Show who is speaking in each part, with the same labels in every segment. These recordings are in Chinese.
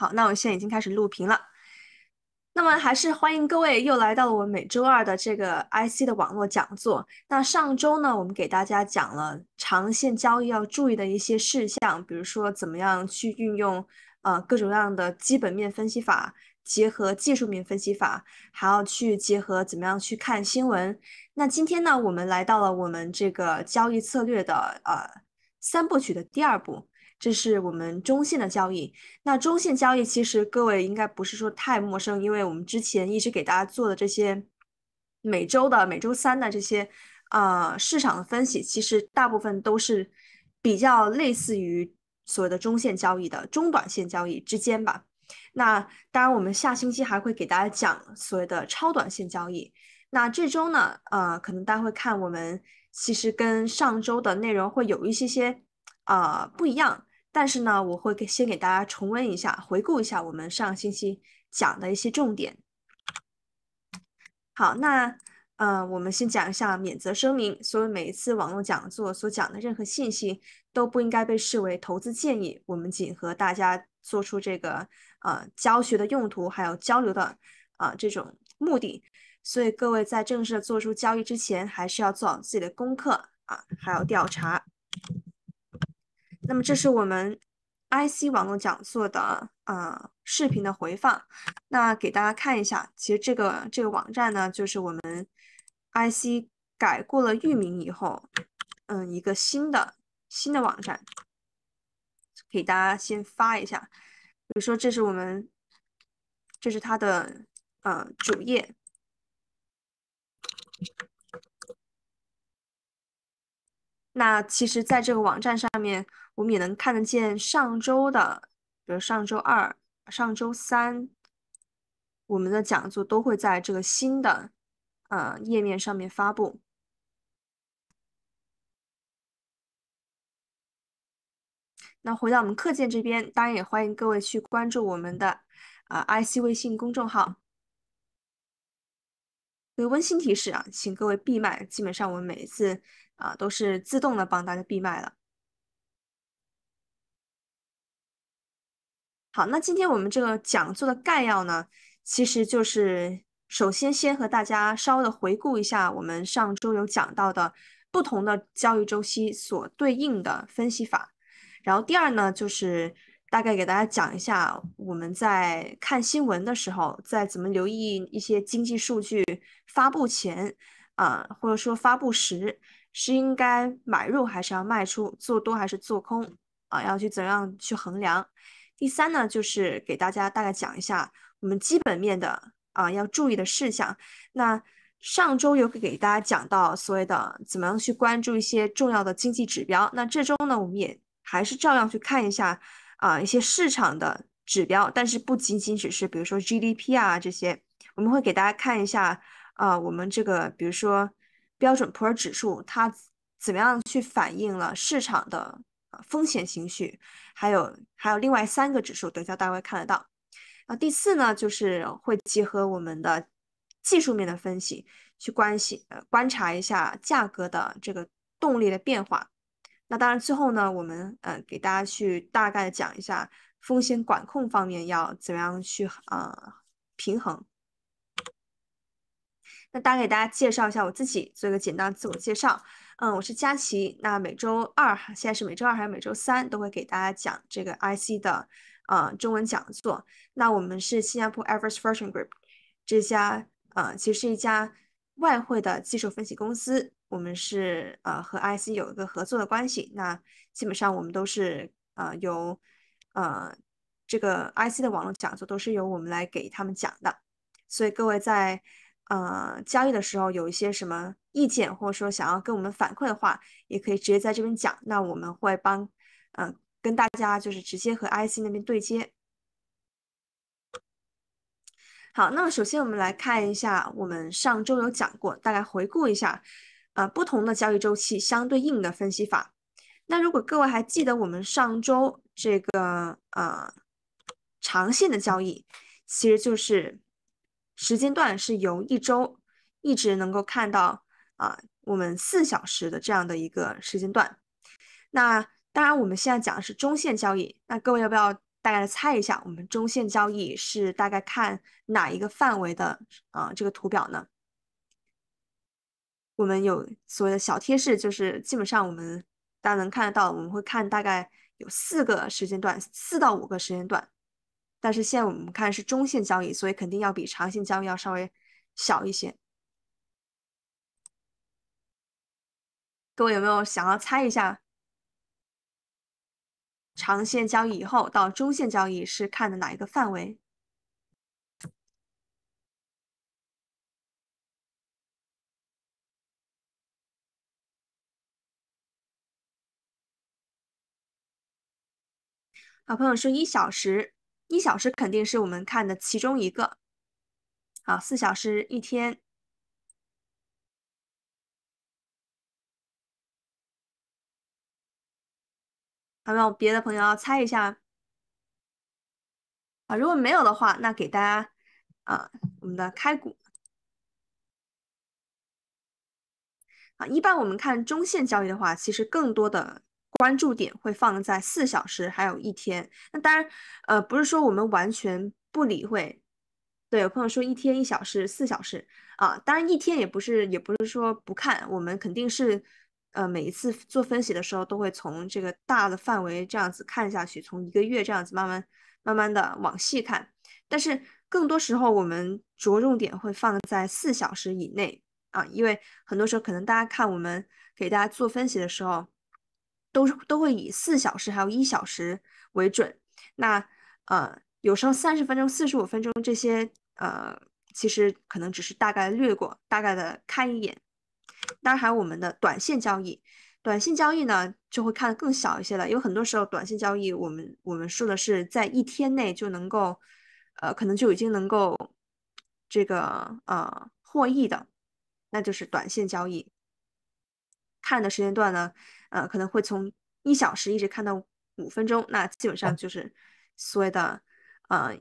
Speaker 1: 好，那我现在已经开始录屏了。那么，还是欢迎各位又来到了我们每周二的这个 IC 的网络讲座。那上周呢，我们给大家讲了长线交易要注意的一些事项，比如说怎么样去运用呃各种各样的基本面分析法，结合技术面分析法，还要去结合怎么样去看新闻。那今天呢，我们来到了我们这个交易策略的呃三部曲的第二部。这是我们中线的交易。那中线交易其实各位应该不是说太陌生，因为我们之前一直给大家做的这些每周的、每周三的这些，呃，市场的分析，其实大部分都是比较类似于所谓的中线交易的、中短线交易之间吧。那当然，我们下星期还会给大家讲所谓的超短线交易。那这周呢，呃，可能大家会看我们其实跟上周的内容会有一些些，呃，不一样。但是呢，我会给先给大家重温一下，回顾一下我们上星期讲的一些重点。好，那呃，我们先讲一下免责声明。所以，每一次网络讲座所讲的任何信息都不应该被视为投资建议。我们仅和大家做出这个呃教学的用途，还有交流的啊这种目的。所以，各位在正式做出交易之前，还是要做好自己的功课啊，还要调查。那么这是我们 IC 网络讲座的呃视频的回放，那给大家看一下，其实这个这个网站呢，就是我们 IC 改过了域名以后，嗯，一个新的新的网站，给大家先发一下。比如说这是我们，这是它的呃主页。那其实，在这个网站上面，我们也能看得见上周的，比如上周二、上周三，我们的讲座都会在这个新的呃页面上面发布。那回到我们课件这边，当然也欢迎各位去关注我们的啊 IC 微信公众号。一个温馨提示啊，请各位闭麦，基本上我们每一次。啊，都是自动的帮大家闭麦了。好，那今天我们这个讲座的概要呢，其实就是首先先和大家稍微的回顾一下我们上周有讲到的不同的交易周期所对应的分析法，然后第二呢，就是大概给大家讲一下我们在看新闻的时候，在怎么留意一些经济数据发布前啊，或者说发布时。是应该买入还是要卖出，做多还是做空啊？要去怎样去衡量？第三呢，就是给大家大概讲一下我们基本面的啊要注意的事项。那上周有给大家讲到所谓的怎么样去关注一些重要的经济指标，那这周呢，我们也还是照样去看一下啊一些市场的指标，但是不仅仅只是比如说 GDP 啊这些，我们会给大家看一下啊我们这个比如说。标准普尔指数它怎么样去反映了市场的风险情绪？还有还有另外三个指数，一下大家会看得到。啊，第四呢，就是会结合我们的技术面的分析去关系呃观察一下价格的这个动力的变化。那当然最后呢，我们呃给大家去大概讲一下风险管控方面要怎么样去啊平衡。那大家给大家介绍一下我自己，做一个简单自我介绍。嗯，我是佳琪。那每周二，现在是每周二还是每周三，都会给大家讲这个 IC 的呃中文讲座。那我们是新加坡 Everest Fortune Group 这家呃，其实是一家外汇的技术分析公司。我们是呃和 IC 有一个合作的关系。那基本上我们都是呃由呃这个 IC 的网络讲座都是由我们来给他们讲的。所以各位在。呃，交易的时候有一些什么意见，或者说想要跟我们反馈的话，也可以直接在这边讲。那我们会帮，嗯，跟大家就是直接和 IC 那边对接。好，那么首先我们来看一下，我们上周有讲过，大概回顾一下，呃，不同的交易周期相对应的分析法。那如果各位还记得，我们上周这个呃长线的交易，其实就是。时间段是由一周一直能够看到啊，我们四小时的这样的一个时间段。那当然，我们现在讲的是中线交易。那各位要不要大概猜一下，我们中线交易是大概看哪一个范围的啊？这个图表呢？我们有所谓的小贴士，就是基本上我们大家能看得到，我们会看大概有四个时间段，四到五个时间段。但是现在我们看是中线交易，所以肯定要比长线交易要稍微小一些。各位有没有想要猜一下，长线交易以后到中线交易是看的哪一个范围？好朋友说一小时。一小时肯定是我们看的其中一个，啊，四小时一天，还有别的朋友要猜一下，啊，如果没有的话，那给大家啊，我们的开股，啊，一般我们看中线交易的话，其实更多的。关注点会放在四小时，还有一天。那当然，呃，不是说我们完全不理会。对，有朋友说一天一小时、四小时啊，当然一天也不是，也不是说不看。我们肯定是，呃，每一次做分析的时候，都会从这个大的范围这样子看下去，从一个月这样子慢慢慢慢的往细看。但是更多时候，我们着重点会放在四小时以内啊，因为很多时候可能大家看我们给大家做分析的时候。都是都会以四小时还有一小时为准，那呃有时候三十分钟、四十五分钟这些呃其实可能只是大概略过，大概的看一眼。当然还有我们的短线交易，短线交易呢就会看的更小一些了。有很多时候短线交易，我们我们说的是在一天内就能够呃可能就已经能够这个呃获益的，那就是短线交易。看的时间段呢？呃，可能会从一小时一直看到五分钟，那基本上就是所谓的，呃，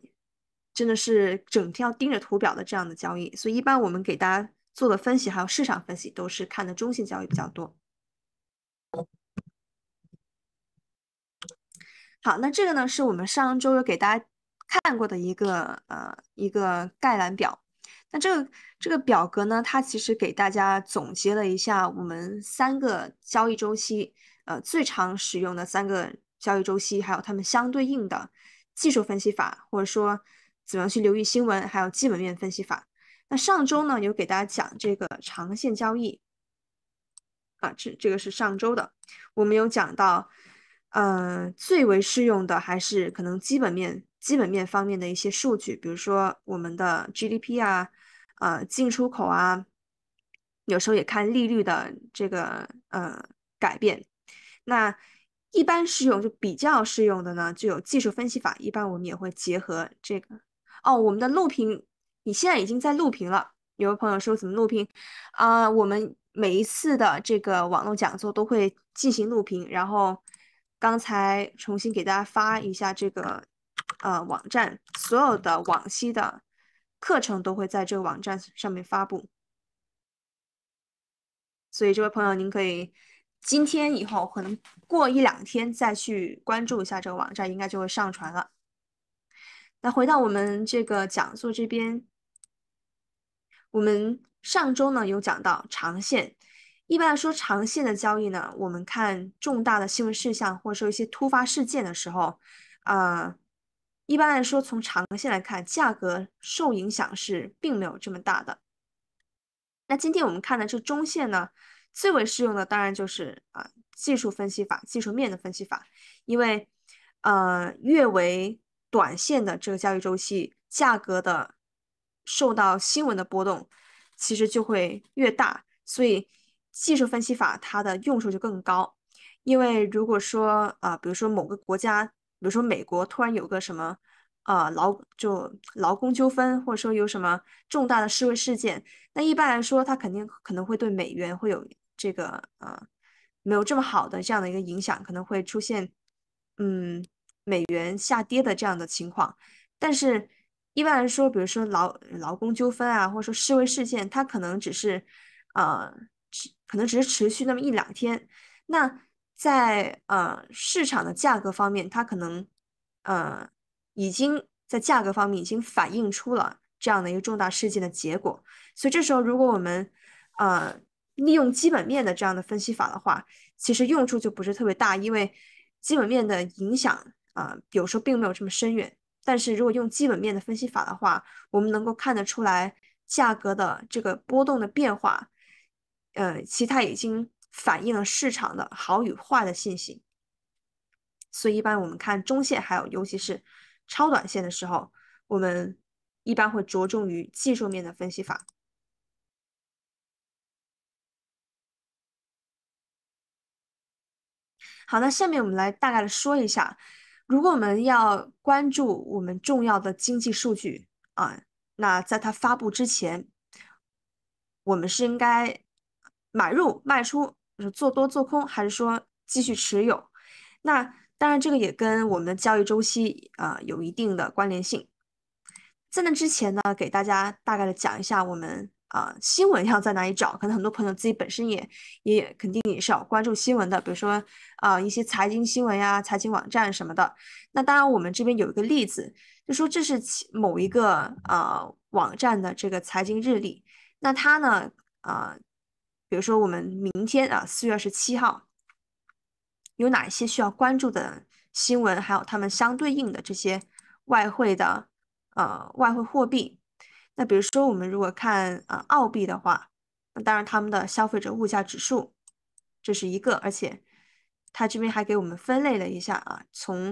Speaker 1: 真的是整天要盯着图表的这样的交易。所以一般我们给大家做的分析，还有市场分析，都是看的中性交易比较多。好，那这个呢，是我们上周有给大家看过的一个呃一个概览表。那这个这个表格呢，它其实给大家总结了一下我们三个交易周期，呃，最常使用的三个交易周期，还有它们相对应的技术分析法，或者说怎么样去留意新闻，还有基本面分析法。那上周呢，有给大家讲这个长线交易，啊，这这个是上周的，我们有讲到，呃，最为适用的还是可能基本面基本面方面的一些数据，比如说我们的 GDP 啊。呃，进出口啊，有时候也看利率的这个呃改变。那一般适用就比较适用的呢，就有技术分析法。一般我们也会结合这个哦，我们的录屏，你现在已经在录屏了。有的朋友说怎么录屏啊？我们每一次的这个网络讲座都会进行录屏，然后刚才重新给大家发一下这个呃网站所有的往期的。课程都会在这个网站上面发布，所以这位朋友，您可以今天以后可能过一两天再去关注一下这个网站，应该就会上传了。那回到我们这个讲座这边，我们上周呢有讲到长线，一般来说长线的交易呢，我们看重大的新闻事项或者说一些突发事件的时候，啊。一般来说，从长线来看，价格受影响是并没有这么大的。那今天我们看的这中线呢，最为适用的当然就是啊技术分析法、技术面的分析法，因为呃越为短线的这个交易周期，价格的受到新闻的波动其实就会越大，所以技术分析法它的用处就更高。因为如果说啊，比如说某个国家。比如说美国突然有个什么，呃劳就劳工纠纷，或者说有什么重大的示威事件，那一般来说它肯定可能会对美元会有这个呃没有这么好的这样的一个影响，可能会出现嗯美元下跌的这样的情况。但是一般来说，比如说劳劳工纠纷啊，或者说示威事件，它可能只是呃可能只是持续那么一两天，那。在呃市场的价格方面，它可能呃已经在价格方面已经反映出了这样的一个重大事件的结果。所以这时候，如果我们呃利用基本面的这样的分析法的话，其实用处就不是特别大，因为基本面的影响啊有时候并没有这么深远。但是如果用基本面的分析法的话，我们能够看得出来价格的这个波动的变化，呃其他已经。反映了市场的好与坏的信息，所以一般我们看中线，还有尤其是超短线的时候，我们一般会着重于技术面的分析法。好，那下面我们来大概的说一下，如果我们要关注我们重要的经济数据啊，那在它发布之前，我们是应该买入、卖出。就是做多做空，还是说继续持有？那当然，这个也跟我们的交易周期啊有一定的关联性。在那之前呢，给大家大概的讲一下我们啊新闻要在哪里找？可能很多朋友自己本身也也肯定也是要关注新闻的，比如说啊一些财经新闻呀、财经网站什么的。那当然，我们这边有一个例子，就说这是某一个啊网站的这个财经日历。那它呢啊。比如说我们明天啊，四月二十七号，有哪一些需要关注的新闻，还有他们相对应的这些外汇的呃外汇货币？那比如说我们如果看啊澳币的话，那当然他们的消费者物价指数这是一个，而且他这边还给我们分类了一下啊，从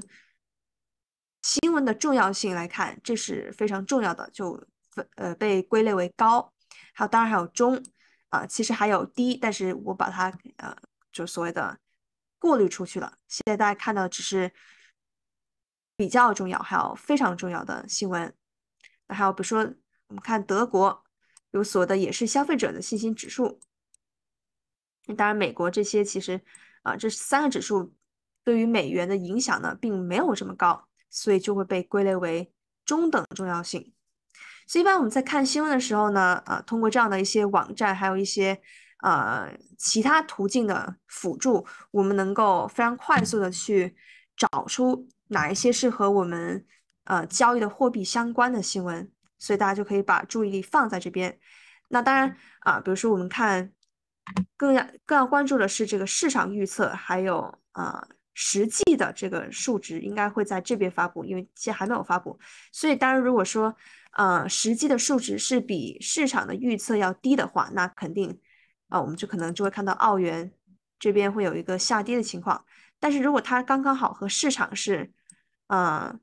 Speaker 1: 新闻的重要性来看，这是非常重要的，就分呃被归类为高，还有当然还有中。啊，其实还有低，但是我把它呃，就所谓的过滤出去了。现在大家看到只是比较重要，还有非常重要的新闻。那还有比如说，我们看德国有所的也是消费者的信心指数。那当然，美国这些其实啊，这三个指数对于美元的影响呢，并没有这么高，所以就会被归类为中等重要性。所以一般我们在看新闻的时候呢，啊，通过这样的一些网站，还有一些，呃，其他途径的辅助，我们能够非常快速的去找出哪一些是和我们，呃，交易的货币相关的新闻。所以大家就可以把注意力放在这边。那当然啊，比如说我们看，更要更要关注的是这个市场预测，还有啊，实际的这个数值应该会在这边发布，因为现在还没有发布。所以当然如果说，呃，实际的数值是比市场的预测要低的话，那肯定啊，我们就可能就会看到澳元这边会有一个下跌的情况。但是如果它刚刚好和市场是呃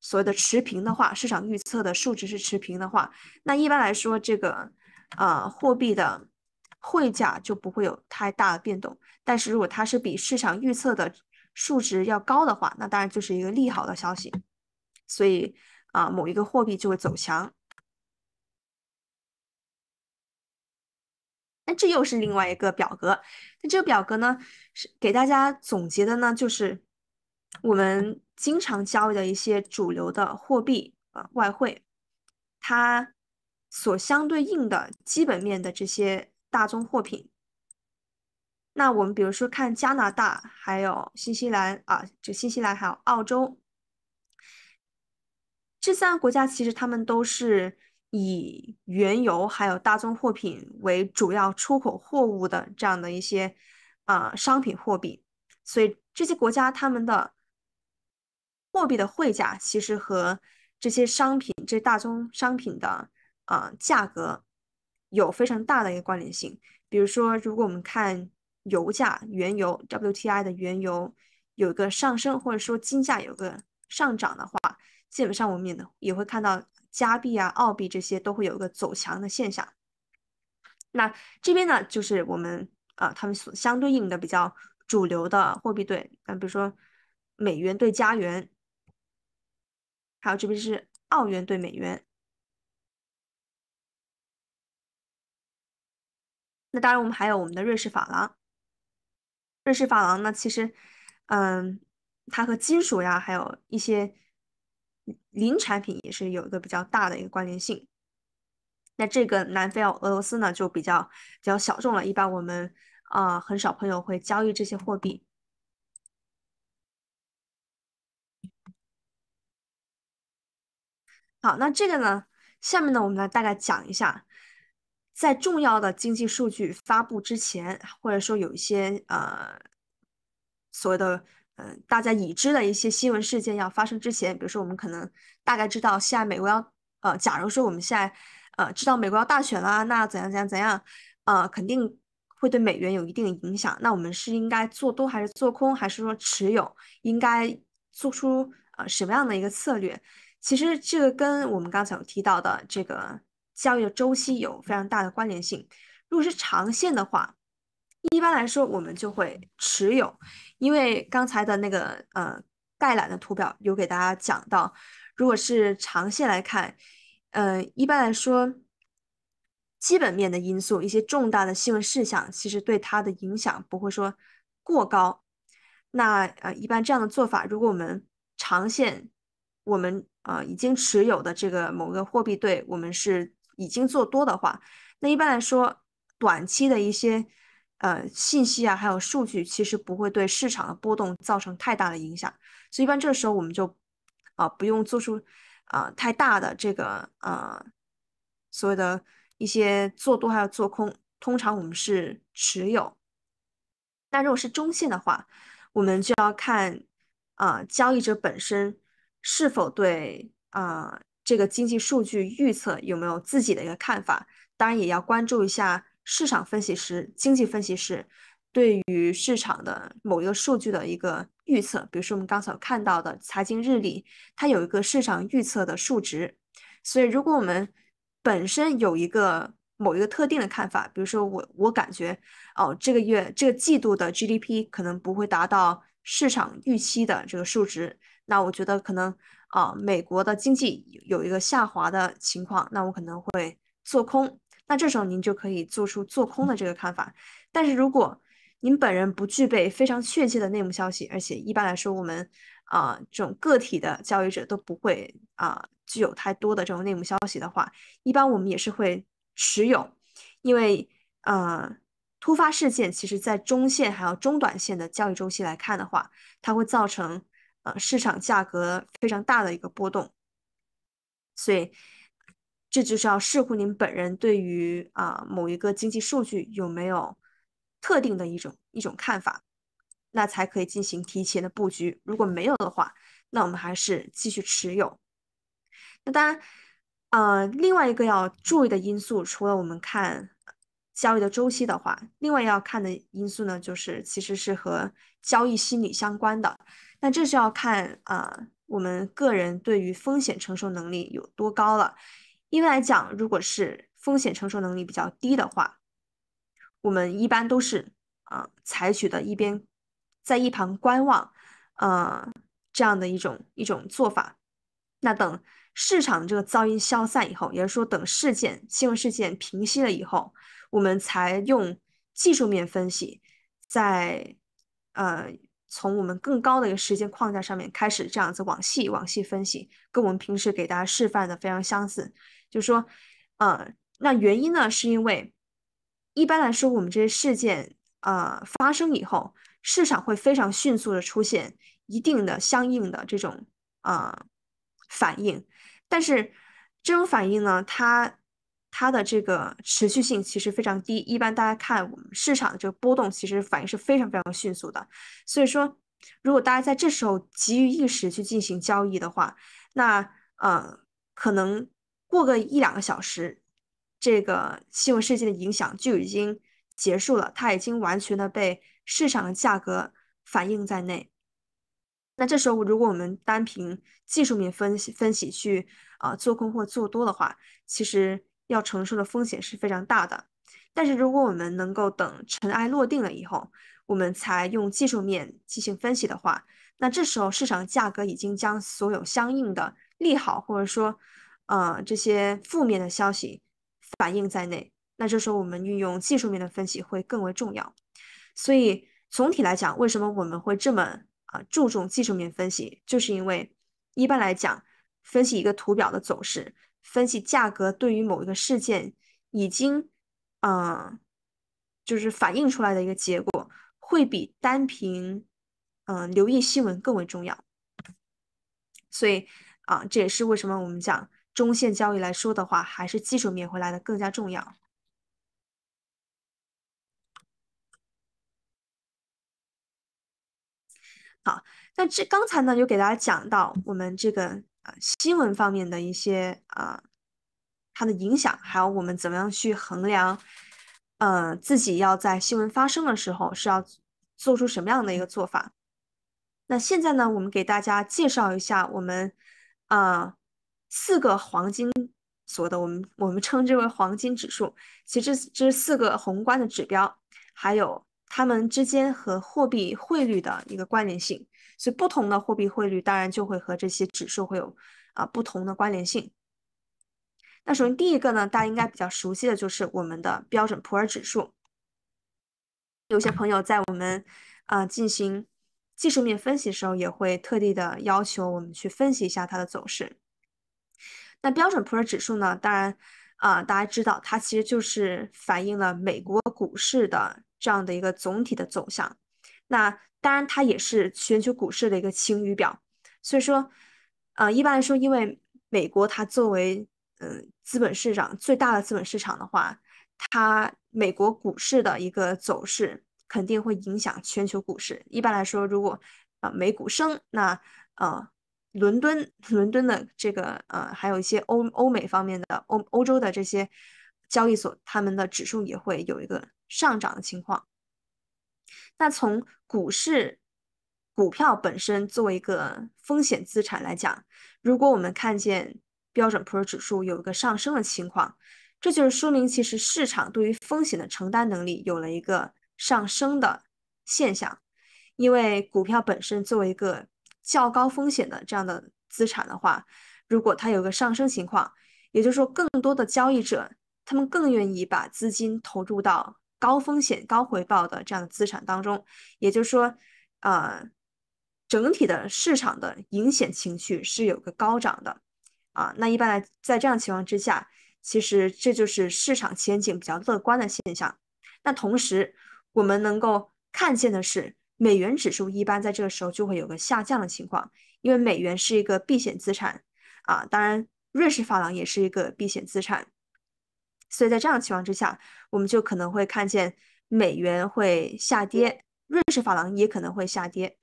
Speaker 1: 所谓的持平的话，市场预测的数值是持平的话，那一般来说这个呃货币的汇价就不会有太大的变动。但是如果它是比市场预测的数值要高的话，那当然就是一个利好的消息，所以。啊，某一个货币就会走强。那这又是另外一个表格。那这个表格呢，是给大家总结的呢，就是我们经常交易的一些主流的货币啊，外汇，它所相对应的基本面的这些大宗货品。那我们比如说看加拿大，还有新西兰啊，就新西兰还有澳洲。这三个国家其实他们都是以原油还有大宗货品为主要出口货物的这样的一些啊商品货币，所以这些国家他们的货币的汇价其实和这些商品这大宗商品的啊价格有非常大的一个关联性。比如说，如果我们看油价，原油 WTI 的原油有个上升，或者说金价有个上涨的话。基本上，我们也能也会看到加币啊、澳币这些都会有一个走强的现象。那这边呢，就是我们啊，他们所相对应的比较主流的货币对，那比如说美元对加元，还有这边是澳元对美元。那当然，我们还有我们的瑞士法郎。瑞士法郎呢，其实，嗯，它和金属呀，还有一些。零产品也是有一个比较大的一个关联性，那这个南非啊，俄罗斯呢就比较比较小众了，一般我们啊很少朋友会交易这些货币。好，那这个呢，下面呢我们来大概讲一下，在重要的经济数据发布之前，或者说有一些呃所谓的。嗯，大家已知的一些新闻事件要发生之前，比如说我们可能大概知道现在美国要呃，假如说我们现在呃知道美国要大选了，那怎样怎样怎样，呃肯定会对美元有一定的影响。那我们是应该做多还是做空，还是说持有？应该做出呃什么样的一个策略？其实这个跟我们刚才有提到的这个交易的周期有非常大的关联性。如果是长线的话。一般来说，我们就会持有，因为刚才的那个呃概览的图表有给大家讲到，如果是长线来看，呃，一般来说，基本面的因素、一些重大的新闻事项，其实对它的影响不会说过高。那呃，一般这样的做法，如果我们长线，我们呃已经持有的这个某个货币对，我们是已经做多的话，那一般来说，短期的一些。呃，信息啊，还有数据，其实不会对市场的波动造成太大的影响，所以一般这时候我们就啊，不用做出啊太大的这个呃所谓的一些做多还有做空，通常我们是持有。那如果是中性的话，我们就要看啊，交易者本身是否对啊这个经济数据预测有没有自己的一个看法，当然也要关注一下。市场分析师、经济分析师对于市场的某一个数据的一个预测，比如说我们刚才看到的财经日历，它有一个市场预测的数值。所以，如果我们本身有一个某一个特定的看法，比如说我我感觉哦，这个月这个季度的 GDP 可能不会达到市场预期的这个数值，那我觉得可能啊，美国的经济有一个下滑的情况，那我可能会做空。那这时候您就可以做出做空的这个看法，但是如果您本人不具备非常确切的内幕消息，而且一般来说我们啊这种个体的交易者都不会啊具有太多的这种内幕消息的话，一般我们也是会持有，因为呃突发事件其实在中线还有中短线的交易周期来看的话，它会造成呃市场价格非常大的一个波动，所以。这就是要视乎您本人对于啊某一个经济数据有没有特定的一种一种看法，那才可以进行提前的布局。如果没有的话，那我们还是继续持有。那当然，呃，另外一个要注意的因素，除了我们看交易的周期的话，另外要看的因素呢，就是其实是和交易心理相关的。那这是要看啊，我们个人对于风险承受能力有多高了。因为来讲，如果是风险承受能力比较低的话，我们一般都是啊采取的，一边在一旁观望，呃，这样的一种一种做法。那等市场这个噪音消散以后，也是说等事件、新闻事件平息了以后，我们才用技术面分析，在呃从我们更高的一个时间框架上面开始这样子往细往细分析，跟我们平时给大家示范的非常相似。就说，呃，那原因呢，是因为一般来说，我们这些事件啊发生以后，市场会非常迅速的出现一定的相应的这种呃反应，但是这种反应呢，它它的这个持续性其实非常低。一般大家看我们市场的这个波动，其实反应是非常非常迅速的。所以说，如果大家在这时候急于一时去进行交易的话，那呃可能。过个一两个小时，这个气闻事件的影响就已经结束了，它已经完全的被市场的价格反映在内。那这时候，如果我们单凭技术面分析分析去啊做空或做多的话，其实要承受的风险是非常大的。但是，如果我们能够等尘埃落定了以后，我们才用技术面进行分析的话，那这时候市场价格已经将所有相应的利好或者说。啊，这些负面的消息反映在内，那这时候我们运用技术面的分析会更为重要。所以总体来讲，为什么我们会这么啊注重技术面分析？就是因为一般来讲，分析一个图表的走势，分析价格对于某一个事件已经嗯就是反映出来的一个结果，会比单凭嗯留意新闻更为重要。所以啊，这也是为什么我们讲。中线交易来说的话，还是技术面回来的更加重要。好，那这刚才呢，有给大家讲到我们这个啊新闻方面的一些啊它的影响，还有我们怎么样去衡量，呃，自己要在新闻发生的时候是要做出什么样的一个做法。那现在呢，我们给大家介绍一下我们啊。四个黄金所的，我们我们称之为黄金指数。其实这四个宏观的指标，还有它们之间和货币汇率的一个关联性。所以不同的货币汇率，当然就会和这些指数会有啊不同的关联性。那首先第一个呢，大家应该比较熟悉的就是我们的标准普尔指数。有些朋友在我们啊进行技术面分析的时候，也会特地的要求我们去分析一下它的走势。那标准普尔指数呢？当然，啊，大家知道，它其实就是反映了美国股市的这样的一个总体的走向。那当然，它也是全球股市的一个晴雨表。所以说，呃，一般来说，因为美国它作为嗯资本市场最大的资本市场的话，它美国股市的一个走势肯定会影响全球股市。一般来说，如果啊美股升，那啊。伦敦，伦敦的这个呃，还有一些欧欧美方面的欧欧洲的这些交易所，他们的指数也会有一个上涨的情况。那从股市股票本身作为一个风险资产来讲，如果我们看见标准普尔指数有一个上升的情况，这就是说明其实市场对于风险的承担能力有了一个上升的现象，因为股票本身作为一个。较高风险的这样的资产的话，如果它有个上升情况，也就是说，更多的交易者他们更愿意把资金投入到高风险高回报的这样的资产当中，也就是说，呃，整体的市场的隐险情绪是有个高涨的，啊，那一般来在这样情况之下，其实这就是市场前景比较乐观的现象。那同时，我们能够看见的是。美元指数一般在这个时候就会有个下降的情况，因为美元是一个避险资产啊，当然瑞士法郎也是一个避险资产，所以在这样的情况之下，我们就可能会看见美元会下跌，瑞士法郎也可能会下跌。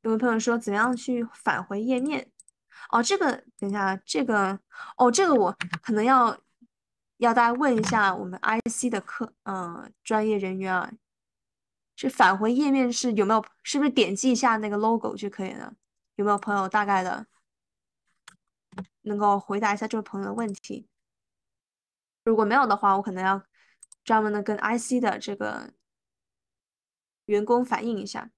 Speaker 1: 有位朋友说，怎样去返回页面？哦，这个等一下，这个哦，这个我可能要。要大家问一下我们 IC 的客，嗯，专业人员啊，是返回页面是有没有，是不是点击一下那个 logo 就可以了？有没有朋友大概的能够回答一下这位朋友的问题？如果没有的话，我可能要专门的跟 IC 的这个员工反映一下。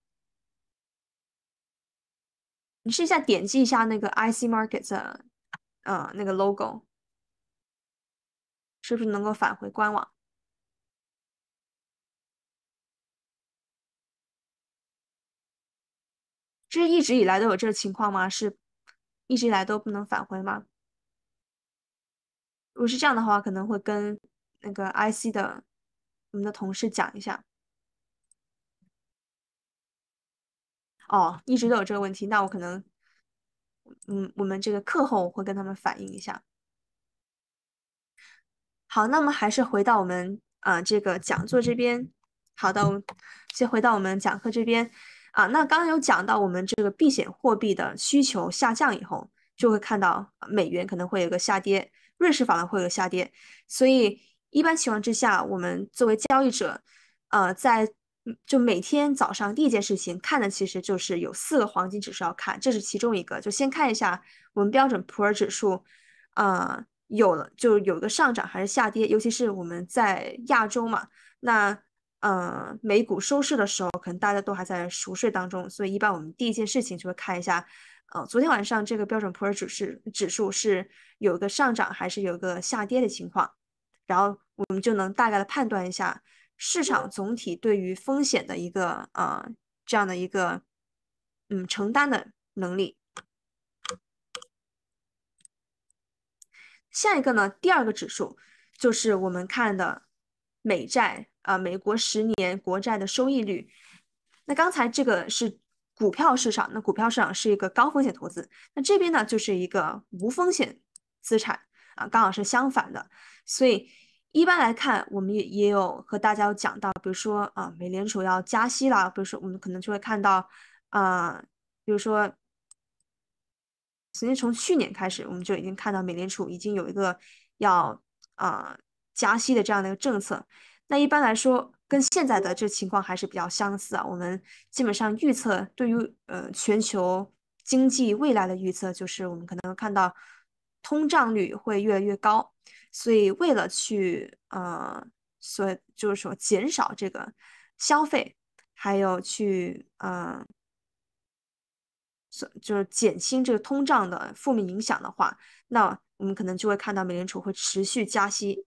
Speaker 1: 你试一下点击一下那个 IC Markets，呃，那个 logo。是不是能够返回官网？是一直以来都有这情况吗？是一直以来都不能返回吗？如果是这样的话，可能会跟那个 IC 的我们的同事讲一下。哦，一直都有这个问题，那我可能，嗯，我们这个课后我会跟他们反映一下。好，那么还是回到我们啊这个讲座这边。好的，先回到我们讲课这边啊。那刚刚有讲到我们这个避险货币的需求下降以后，就会看到美元可能会有个下跌，瑞士法郎会有下跌。所以一般情况之下，我们作为交易者，呃，在就每天早上第一件事情看的其实就是有四个黄金指数要看，这是其中一个。就先看一下我们标准普尔指数，啊。有了，就有一个上涨还是下跌，尤其是我们在亚洲嘛，那，呃美股收市的时候，可能大家都还在熟睡当中，所以一般我们第一件事情就会看一下，呃，昨天晚上这个标准普尔指数指数是有一个上涨还是有一个下跌的情况，然后我们就能大概的判断一下市场总体对于风险的一个，呃，这样的一个，嗯，承担的能力。下一个呢？第二个指数就是我们看的美债，啊，美国十年国债的收益率。那刚才这个是股票市场，那股票市场是一个高风险投资，那这边呢就是一个无风险资产，啊，刚好是相反的。所以一般来看，我们也也有和大家有讲到，比如说啊，美联储要加息了，比如说我们可能就会看到，啊，比如说。实际从去年开始，我们就已经看到美联储已经有一个要啊加息的这样的一个政策。那一般来说，跟现在的这情况还是比较相似啊。我们基本上预测，对于呃全球经济未来的预测，就是我们可能看到通胀率会越来越高，所以为了去呃，所以就是说减少这个消费，还有去嗯。所就是减轻这个通胀的负面影响的话，那我们可能就会看到美联储会持续加息。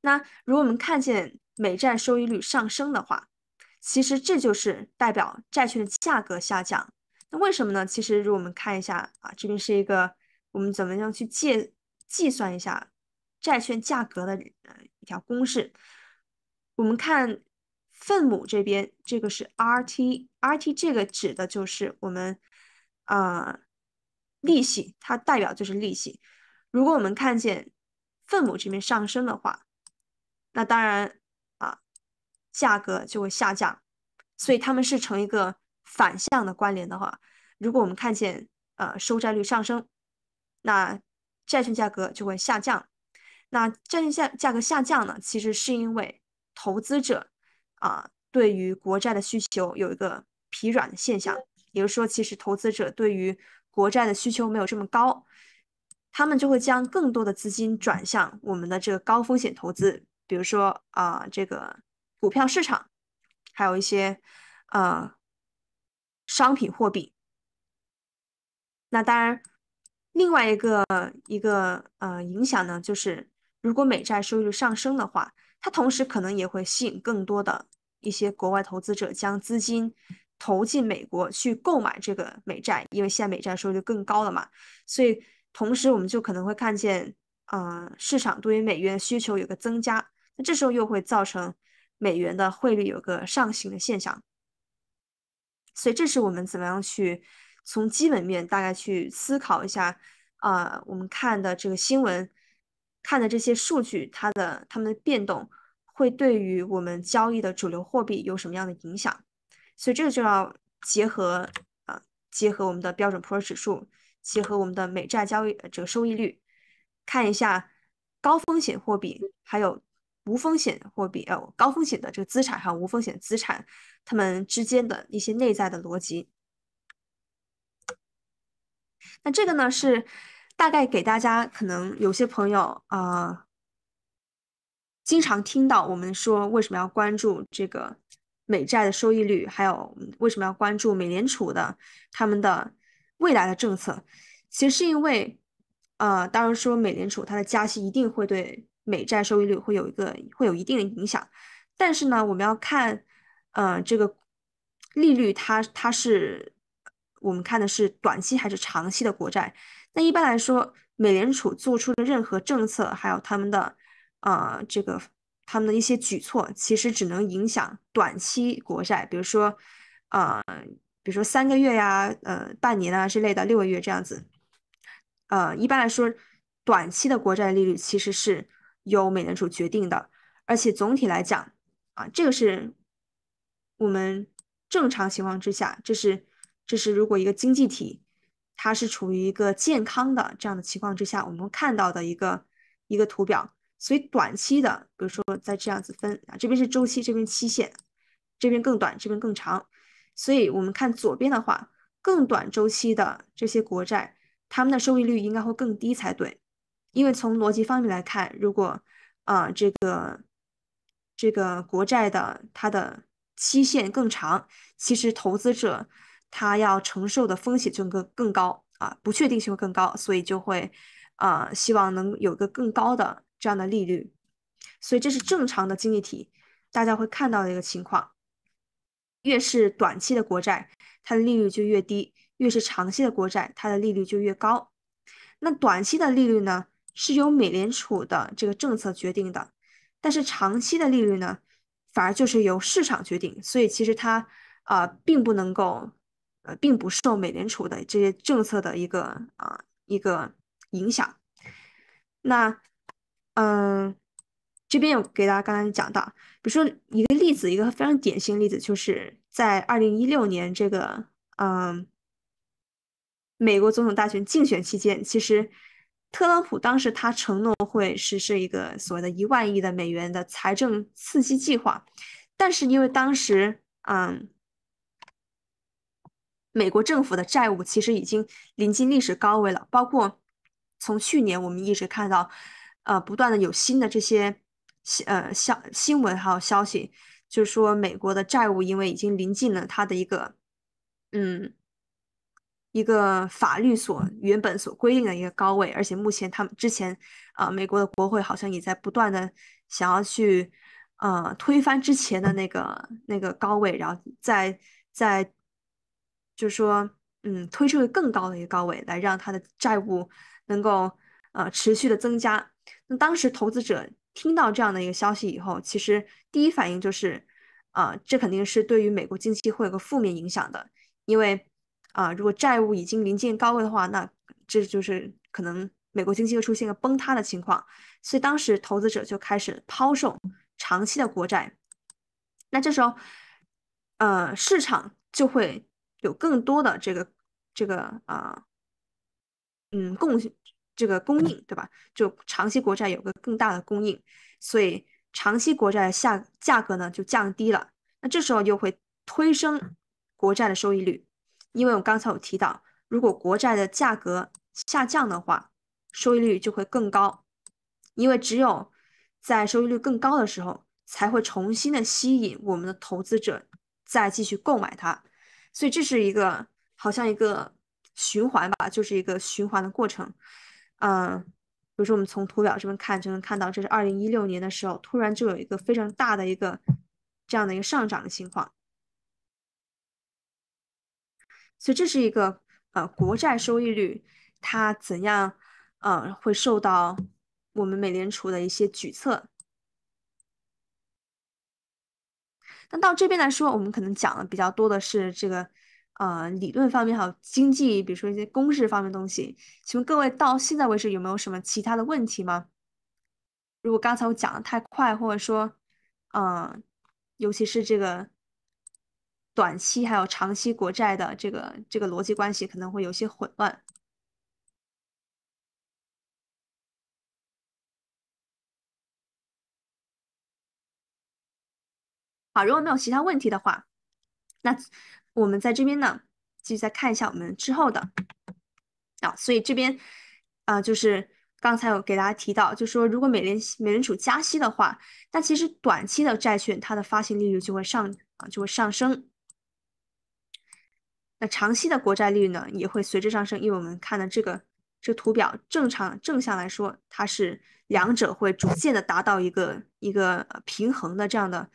Speaker 1: 那如果我们看见美债收益率上升的话，其实这就是代表债券的价格下降。那为什么呢？其实如果我们看一下啊，这边是一个我们怎么样去借计算一下债券价格的呃一条公式，我们看。分母这边，这个是 R T R T，这个指的就是我们啊利息，它代表就是利息。如果我们看见分母这边上升的话，那当然啊价格就会下降，所以他们是成一个反向的关联的话。如果我们看见呃收债率上升，那债券价格就会下降。那债券下价格下降呢，其实是因为投资者。啊，对于国债的需求有一个疲软的现象，也就是说，其实投资者对于国债的需求没有这么高，他们就会将更多的资金转向我们的这个高风险投资，比如说啊，这个股票市场，还有一些呃商品货币。那当然，另外一个一个呃影响呢，就是如果美债收益率上升的话。它同时可能也会吸引更多的一些国外投资者将资金投进美国去购买这个美债，因为现在美债收益率更高了嘛。所以同时我们就可能会看见，呃，市场对于美元需求有个增加，那这时候又会造成美元的汇率有个上行的现象。所以这是我们怎么样去从基本面大概去思考一下，啊，我们看的这个新闻。看的这些数据，它的它们的变动会对于我们交易的主流货币有什么样的影响？所以这个就要结合啊，结合我们的标准普尔指数，结合我们的美债交易这个收益率，看一下高风险货币还有无风险货币，呃，高风险的这个资产还有无风险资产它们之间的一些内在的逻辑。那这个呢是。大概给大家，可能有些朋友啊，经常听到我们说为什么要关注这个美债的收益率，还有为什么要关注美联储的他们的未来的政策。其实是因为，呃，当然说美联储它的加息一定会对美债收益率会有一个会有一定的影响，但是呢，我们要看，呃，这个利率它它是我们看的是短期还是长期的国债。那一般来说，美联储做出的任何政策，还有他们的，呃，这个他们的一些举措，其实只能影响短期国债，比如说，呃，比如说三个月呀，呃，半年啊之类的，六个月这样子。呃，一般来说，短期的国债利率其实是由美联储决定的，而且总体来讲，啊，这个是，我们正常情况之下，这是，这是如果一个经济体。它是处于一个健康的这样的情况之下，我们看到的一个一个图表。所以短期的，比如说在这样子分啊，这边是周期，这边期限，这边更短，这边更长。所以我们看左边的话，更短周期的这些国债，它们的收益率应该会更低才对。因为从逻辑方面来看，如果啊这个这个国债的它的期限更长，其实投资者。它要承受的风险就更更高啊，不确定性会更高，所以就会啊，希望能有个更高的这样的利率。所以这是正常的经济体大家会看到的一个情况。越是短期的国债，它的利率就越低；越是长期的国债，它的利率就越高。那短期的利率呢，是由美联储的这个政策决定的；但是长期的利率呢，反而就是由市场决定。所以其实它啊，并不能够。呃，并不受美联储的这些政策的一个啊一个影响。那，嗯，这边有给大家刚刚讲到，比如说一个例子，一个非常典型例子，就是在二零一六年这个嗯美国总统大选竞选期间，其实特朗普当时他承诺会实施一个所谓的“一万亿”的美元的财政刺激计划，但是因为当时嗯。美国政府的债务其实已经临近历史高位了，包括从去年我们一直看到，呃，不断的有新的这些新呃消新闻还有消息，就是说美国的债务因为已经临近了它的一个嗯一个法律所原本所规定的一个高位，而且目前他们之前啊，美国的国会好像也在不断的想要去呃推翻之前的那个那个高位，然后再在。就是说，嗯，推出了更高的一个高位，来让它的债务能够呃持续的增加。那当时投资者听到这样的一个消息以后，其实第一反应就是，啊，这肯定是对于美国经济会有个负面影响的，因为啊，如果债务已经临近高位的话，那这就是可能美国经济会出现个崩塌的情况。所以当时投资者就开始抛售长期的国债。那这时候，呃，市场就会。有更多的这个这个啊，嗯，供这个供应，对吧？就长期国债有个更大的供应，所以长期国债下价格呢就降低了。那这时候就会推升国债的收益率，因为我刚才有提到，如果国债的价格下降的话，收益率就会更高。因为只有在收益率更高的时候，才会重新的吸引我们的投资者再继续购买它。所以这是一个好像一个循环吧，就是一个循环的过程。嗯，比如说我们从图表这边看，就能看到这是二零一六年的时候，突然就有一个非常大的一个这样的一个上涨的情况。所以这是一个呃国债收益率它怎样嗯会受到我们美联储的一些举措。那到这边来说，我们可能讲的比较多的是这个，呃，理论方面还有经济，比如说一些公式方面的东西。请问各位到现在为止有没有什么其他的问题吗？如果刚才我讲的太快，或者说，嗯，尤其是这个短期还有长期国债的这个这个逻辑关系可能会有些混乱。好，如果没有其他问题的话，那我们在这边呢，继续再看一下我们之后的啊，所以这边啊，就是刚才有给大家提到，就说如果美联美联储加息的话，那其实短期的债券它的发行利率就会上啊，就会上升。那长期的国债利率呢，也会随之上升，因为我们看的这个这个图表，正常正向来说，它是两者会逐渐的达到一个一个平衡的这样的。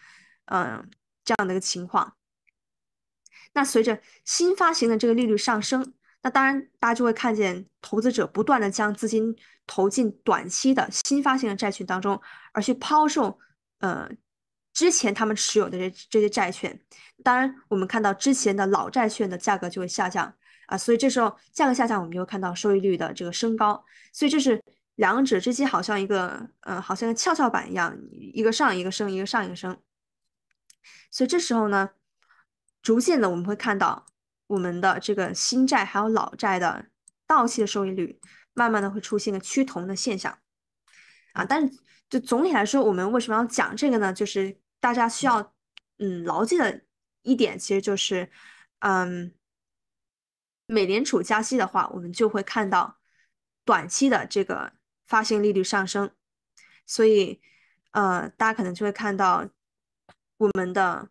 Speaker 1: 嗯，这样的一个情况。那随着新发行的这个利率上升，那当然大家就会看见投资者不断的将资金投进短期的新发行的债券当中，而去抛售呃之前他们持有的这这些债券。当然，我们看到之前的老债券的价格就会下降啊，所以这时候价格下降，我们就会看到收益率的这个升高。所以这是两者之间好像一个呃，好像跷跷板一样，一个上一个升，一个上一个升。所以这时候呢，逐渐的我们会看到我们的这个新债还有老债的到期的收益率，慢慢的会出现个趋同的现象，啊，但是就总体来说，我们为什么要讲这个呢？就是大家需要嗯牢记的一点，其实就是嗯，美联储加息的话，我们就会看到短期的这个发行利率上升，所以呃，大家可能就会看到。我们的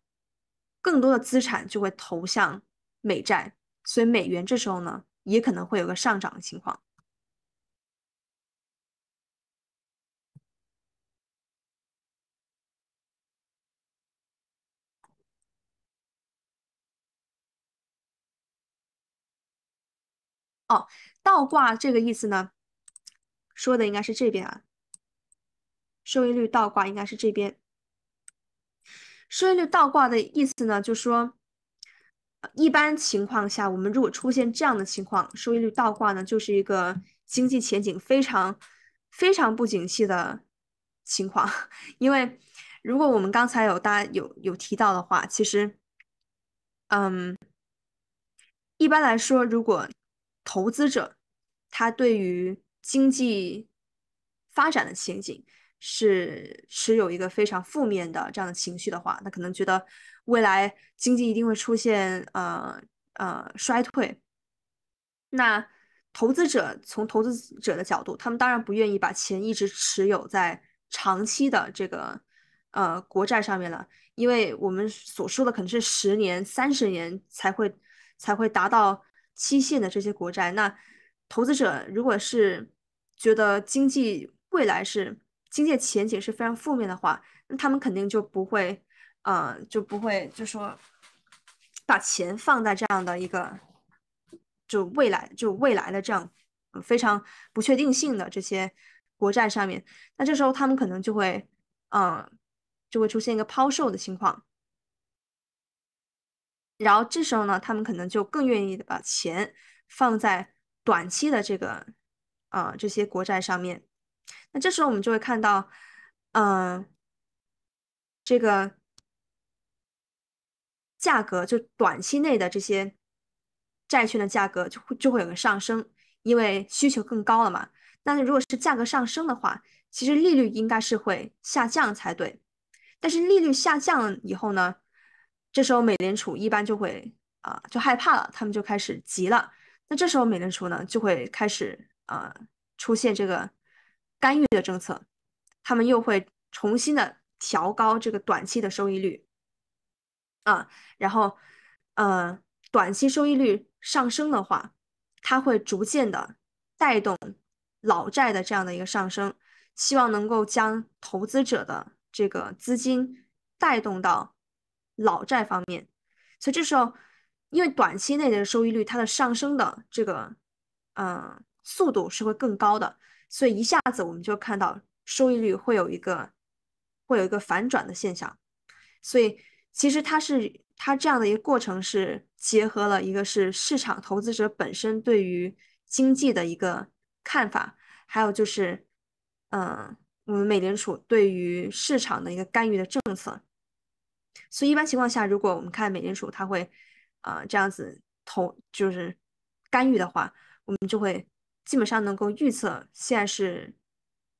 Speaker 1: 更多的资产就会投向美债，所以美元这时候呢也可能会有个上涨的情况。哦，倒挂这个意思呢，说的应该是这边啊，收益率倒挂应该是这边。收益率倒挂的意思呢，就是说，一般情况下，我们如果出现这样的情况，收益率倒挂呢，就是一个经济前景非常非常不景气的情况。因为如果我们刚才有大家有有提到的话，其实，嗯，一般来说，如果投资者他对于经济发展的前景，是持有一个非常负面的这样的情绪的话，那可能觉得未来经济一定会出现呃呃衰退。那投资者从投资者的角度，他们当然不愿意把钱一直持有在长期的这个呃国债上面了，因为我们所说的可能是十年、三十年才会才会达到期限的这些国债。那投资者如果是觉得经济未来是，经济前景是非常负面的话，那他们肯定就不会，呃，就不会就说把钱放在这样的一个就未来就未来的这样非常不确定性的这些国债上面。那这时候他们可能就会，嗯，就会出现一个抛售的情况。然后这时候呢，他们可能就更愿意把钱放在短期的这个啊这些国债上面。那这时候我们就会看到，嗯，这个价格就短期内的这些债券的价格就会就会有个上升，因为需求更高了嘛。那如果是价格上升的话，其实利率应该是会下降才对。但是利率下降以后呢，这时候美联储一般就会啊就害怕了，他们就开始急了。那这时候美联储呢就会开始啊出现这个。干预的政策，他们又会重新的调高这个短期的收益率，啊，然后呃，短期收益率上升的话，它会逐渐的带动老债的这样的一个上升，希望能够将投资者的这个资金带动到老债方面，所以这时候，因为短期内的收益率它的上升的这个，嗯。速度是会更高的，所以一下子我们就看到收益率会有一个会有一个反转的现象。所以其实它是它这样的一个过程是结合了一个是市场投资者本身对于经济的一个看法，还有就是嗯，我们美联储对于市场的一个干预的政策。所以一般情况下，如果我们看美联储，它会啊这样子投就是干预的话，我们就会。基本上能够预测，现在是，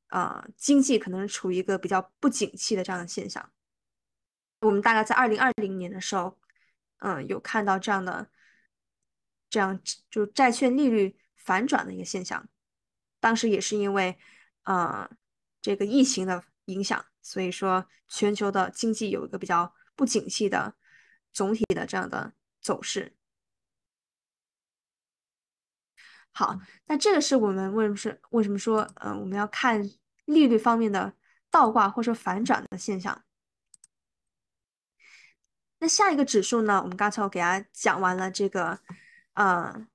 Speaker 1: 呃，经济可能处于一个比较不景气的这样的现象。我们大概在二零二零年的时候，嗯，有看到这样的，这样就债券利率反转的一个现象。当时也是因为，呃，这个疫情的影响，所以说全球的经济有一个比较不景气的总体的这样的走势。好，那这个是我们为什么是为什么说嗯我们要看利率方面的倒挂或者反转的现象。那下一个指数呢？我们刚才我给大家讲完了这个呃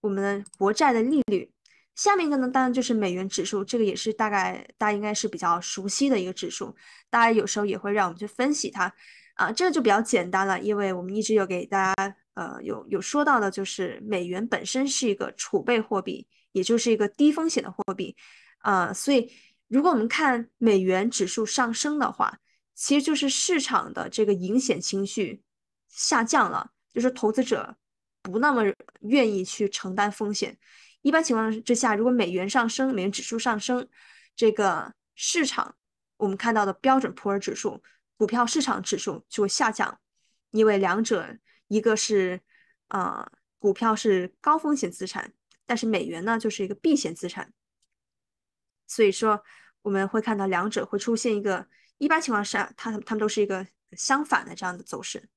Speaker 1: 我们的国债的利率，下面一个呢当然就是美元指数，这个也是大概大家应该是比较熟悉的一个指数，大家有时候也会让我们去分析它啊，这个就比较简单了，因为我们一直有给大家。呃，有有说到的就是美元本身是一个储备货币，也就是一个低风险的货币，呃，所以如果我们看美元指数上升的话，其实就是市场的这个隐险情绪下降了，就是投资者不那么愿意去承担风险。一般情况之下，如果美元上升，美元指数上升，这个市场我们看到的标准普尔指数、股票市场指数就会下降，因为两者。一个是，呃，股票是高风险资产，但是美元呢，就是一个避险资产，所以说我们会看到两者会出现一个，一般情况下，它它们都是一个相反的这样的走势。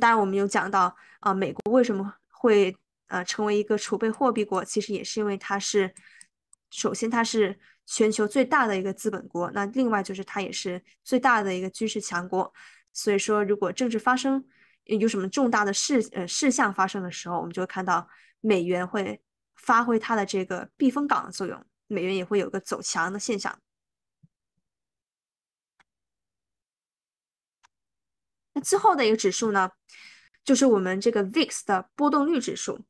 Speaker 1: 当然，我们有讲到，啊，美国为什么会呃成为一个储备货币国，其实也是因为它是，首先它是全球最大的一个资本国，那另外就是它也是最大的一个军事强国，所以说如果政治发生有什么重大的事呃事项发生的时候，我们就会看到美元会发挥它的这个避风港的作用，美元也会有个走强的现象。那之后的一个指数呢，就是我们这个 VIX 的波动率指数。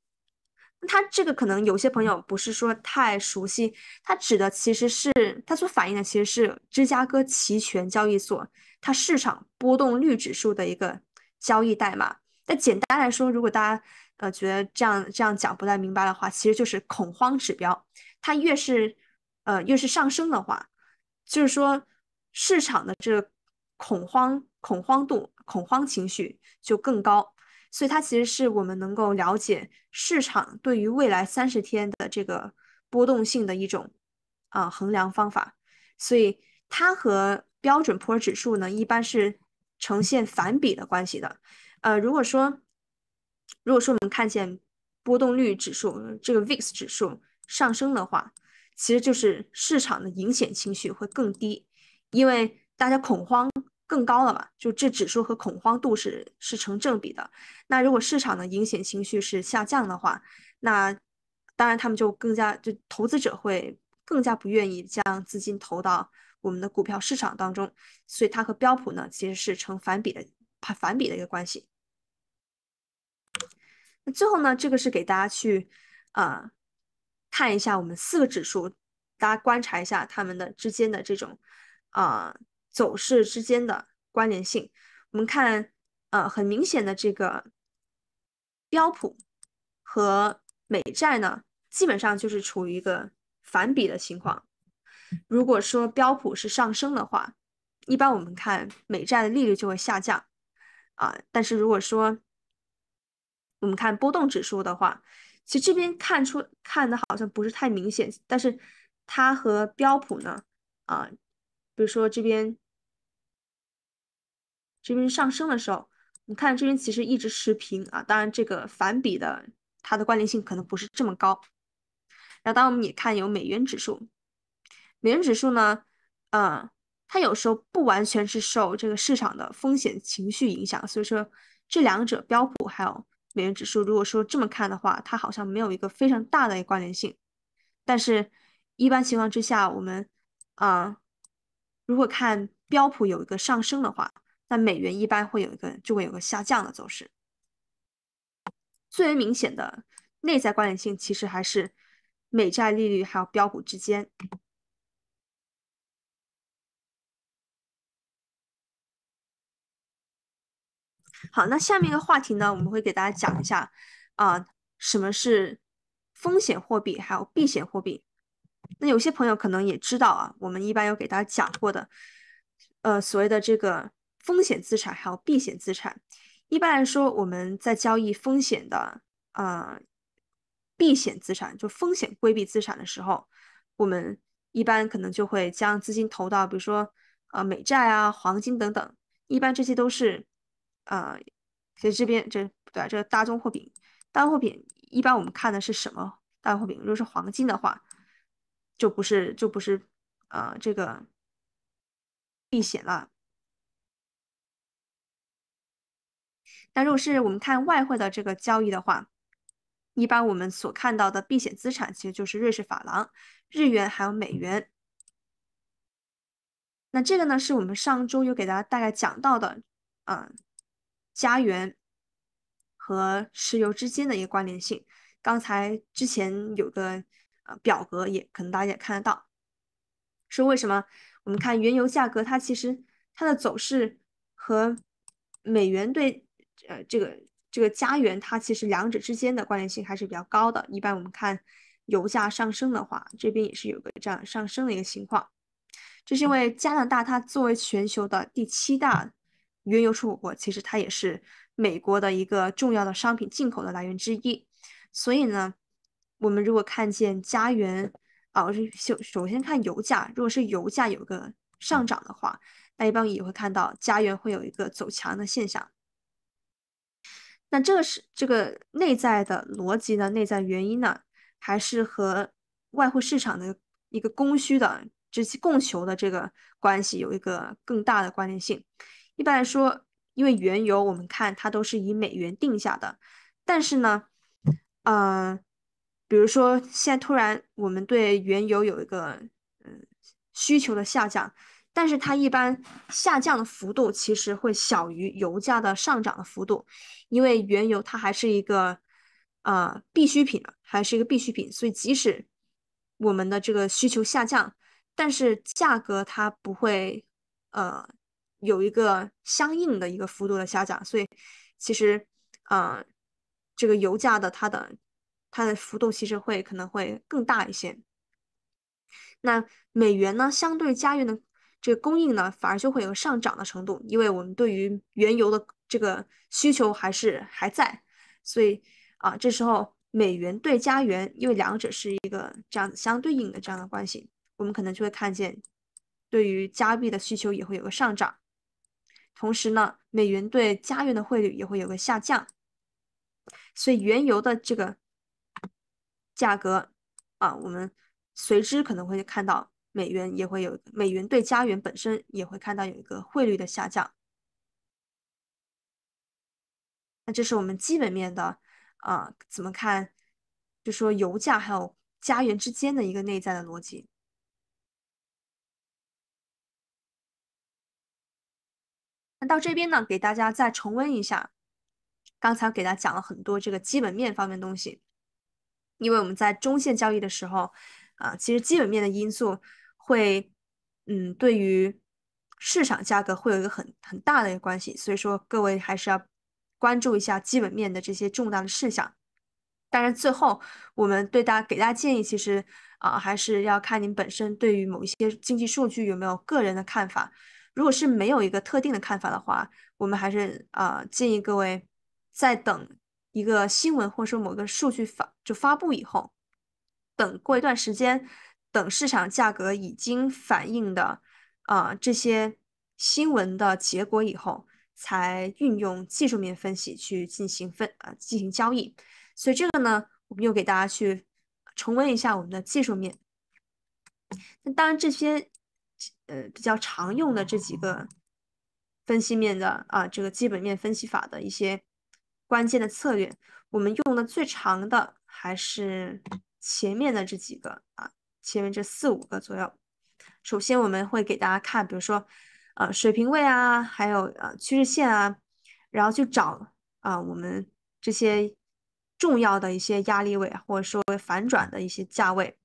Speaker 1: 那它这个可能有些朋友不是说太熟悉，它指的其实是它所反映的其实是芝加哥期权交易所它市场波动率指数的一个。交易代码，那简单来说，如果大家呃觉得这样这样讲不太明白的话，其实就是恐慌指标，它越是呃越是上升的话，就是说市场的这个恐慌恐慌度恐慌情绪就更高，所以它其实是我们能够了解市场对于未来三十天的这个波动性的一种啊衡量方法，所以它和标准普尔指数呢一般是。呈现反比的关系的，呃，如果说，如果说我们看见波动率指数这个 VIX 指数上升的话，其实就是市场的隐险情绪会更低，因为大家恐慌更高了嘛，就这指数和恐慌度是是成正比的。那如果市场的隐险情绪是下降的话，那当然他们就更加，就投资者会更加不愿意将资金投到。我们的股票市场当中，所以它和标普呢其实是成反比的反反比的一个关系。那最后呢，这个是给大家去啊看一下我们四个指数，大家观察一下它们的之间的这种啊走势之间的关联性。我们看呃很明显的这个标普和美债呢，基本上就是处于一个反比的情况。如果说标普是上升的话，一般我们看美债的利率就会下降啊。但是如果说我们看波动指数的话，其实这边看出看的好像不是太明显。但是它和标普呢啊，比如说这边这边上升的时候，你看这边其实一直持平啊。当然这个反比的它的关联性可能不是这么高。然后当我们也看有美元指数。美元指数呢？呃，它有时候不完全是受这个市场的风险情绪影响，所以说这两者标普还有美元指数，如果说这么看的话，它好像没有一个非常大的一个关联性。但是，一般情况之下，我们啊，如果看标普有一个上升的话，那美元一般会有一个就会有个下降的走势。最为明显的内在关联性，其实还是美债利率还有标普之间。好，那下面一个话题呢，我们会给大家讲一下啊，什么是风险货币，还有避险货币。那有些朋友可能也知道啊，我们一般有给大家讲过的，呃，所谓的这个风险资产还有避险资产。一般来说，我们在交易风险的呃避险资产，就风险规避资产的时候，我们一般可能就会将资金投到，比如说呃美债啊、黄金等等，一般这些都是。呃，其实这边这不对，这个大宗货品。大宗货品一般我们看的是什么大宗货品？如果是黄金的话，就不是就不是呃这个避险了。那如果是我们看外汇的这个交易的话，一般我们所看到的避险资产其实就是瑞士法郎、日元还有美元。那这个呢，是我们上周有给大家大概讲到的，嗯。家园和石油之间的一个关联性，刚才之前有个呃表格，也可能大家也看得到，是为什么？我们看原油价格，它其实它的走势和美元对呃这个这个加元，它其实两者之间的关联性还是比较高的。一般我们看油价上升的话，这边也是有个这样上升的一个情况，这是因为加拿大它作为全球的第七大。原油出口国其实它也是美国的一个重要的商品进口的来源之一，所以呢，我们如果看见加元啊，是首首先看油价，如果是油价有个上涨的话，那一般也会看到加元会有一个走强的现象。那这个是这个内在的逻辑呢，内在原因呢，还是和外汇市场的一个供需的这些供求的这个关系有一个更大的关联性？一般来说，因为原油我们看它都是以美元定下的，但是呢，嗯，比如说现在突然我们对原油有一个嗯需求的下降，但是它一般下降的幅度其实会小于油价的上涨的幅度，因为原油它还是一个啊必需品，还是一个必需品，所以即使我们的这个需求下降，但是价格它不会呃。有一个相应的一个幅度的下降，所以其实，呃，这个油价的它的它的幅度其实会可能会更大一些。那美元呢，相对加元的这个供应呢，反而就会有上涨的程度，因为我们对于原油的这个需求还是还在，所以啊，这时候美元对加元，因为两者是一个这样子相对应的这样的关系，我们可能就会看见对于加币的需求也会有个上涨。同时呢，美元对加元的汇率也会有个下降，所以原油的这个价格啊，我们随之可能会看到美元也会有，美元对加元本身也会看到有一个汇率的下降。那这是我们基本面的啊，怎么看？就说油价还有加元之间的一个内在的逻辑。到这边呢，给大家再重温一下，刚才给大家讲了很多这个基本面方面东西，因为我们在中线交易的时候，啊，其实基本面的因素会，嗯，对于市场价格会有一个很很大的一个关系，所以说各位还是要关注一下基本面的这些重大的事项。当然，最后我们对大家给大家建议，其实啊，还是要看您本身对于某一些经济数据有没有个人的看法。如果是没有一个特定的看法的话，我们还是啊建议各位在等一个新闻或者说某个数据发就发布以后，等过一段时间，等市场价格已经反映的啊这些新闻的结果以后，才运用技术面分析去进行分啊进行交易。所以这个呢，我们又给大家去重温一下我们的技术面。那当然这些。呃，比较常用的这几个分析面的啊，这个基本面分析法的一些关键的策略，我们用的最长的还是前面的这几个啊，前面这四五个左右。首先我们会给大家看，比如说呃水平位啊，还有呃趋势线啊，然后去找啊我们这些重要的一些压力位或者说反转的一些价位，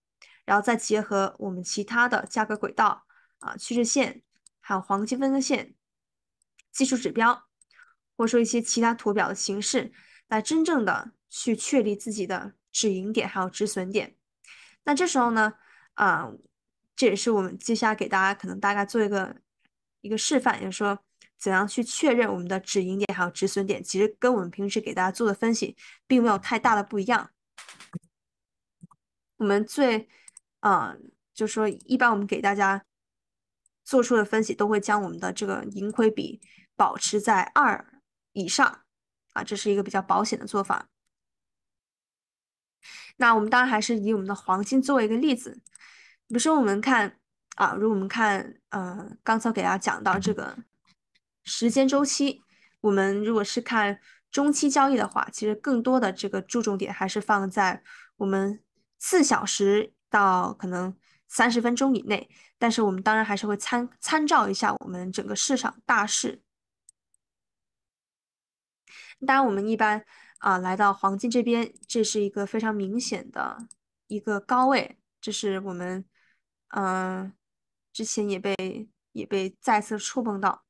Speaker 1: 然后再结合我们其他的价格轨道。啊，趋势线，还有黄金分割线，技术指标，或者说一些其他图表的形式，来真正的去确立自己的止盈点，还有止损点。那这时候呢，啊，这也是我们接下来给大家可能大概做一个一个示范，也就是说，怎样去确认我们的止盈点还有止损点，其实跟我们平时给大家做的分析并没有太大的不一样。我们最，啊，就说一般我们给大家。做出的分析都会将我们的这个盈亏比保持在二以上啊，这是一个比较保险的做法。那我们当然还是以我们的黄金作为一个例子，比如说我们看啊，如果我们看呃刚才给大家讲到这个时间周期，我们如果是看中期交易的话，其实更多的这个注重点还是放在我们四小时到可能。三十分钟以内，但是我们当然还是会参参照一下我们整个市场大势。当然，我们一般啊来到黄金这边，这是一个非常明显的一个高位，这是我们嗯之前也被也被再次触碰到，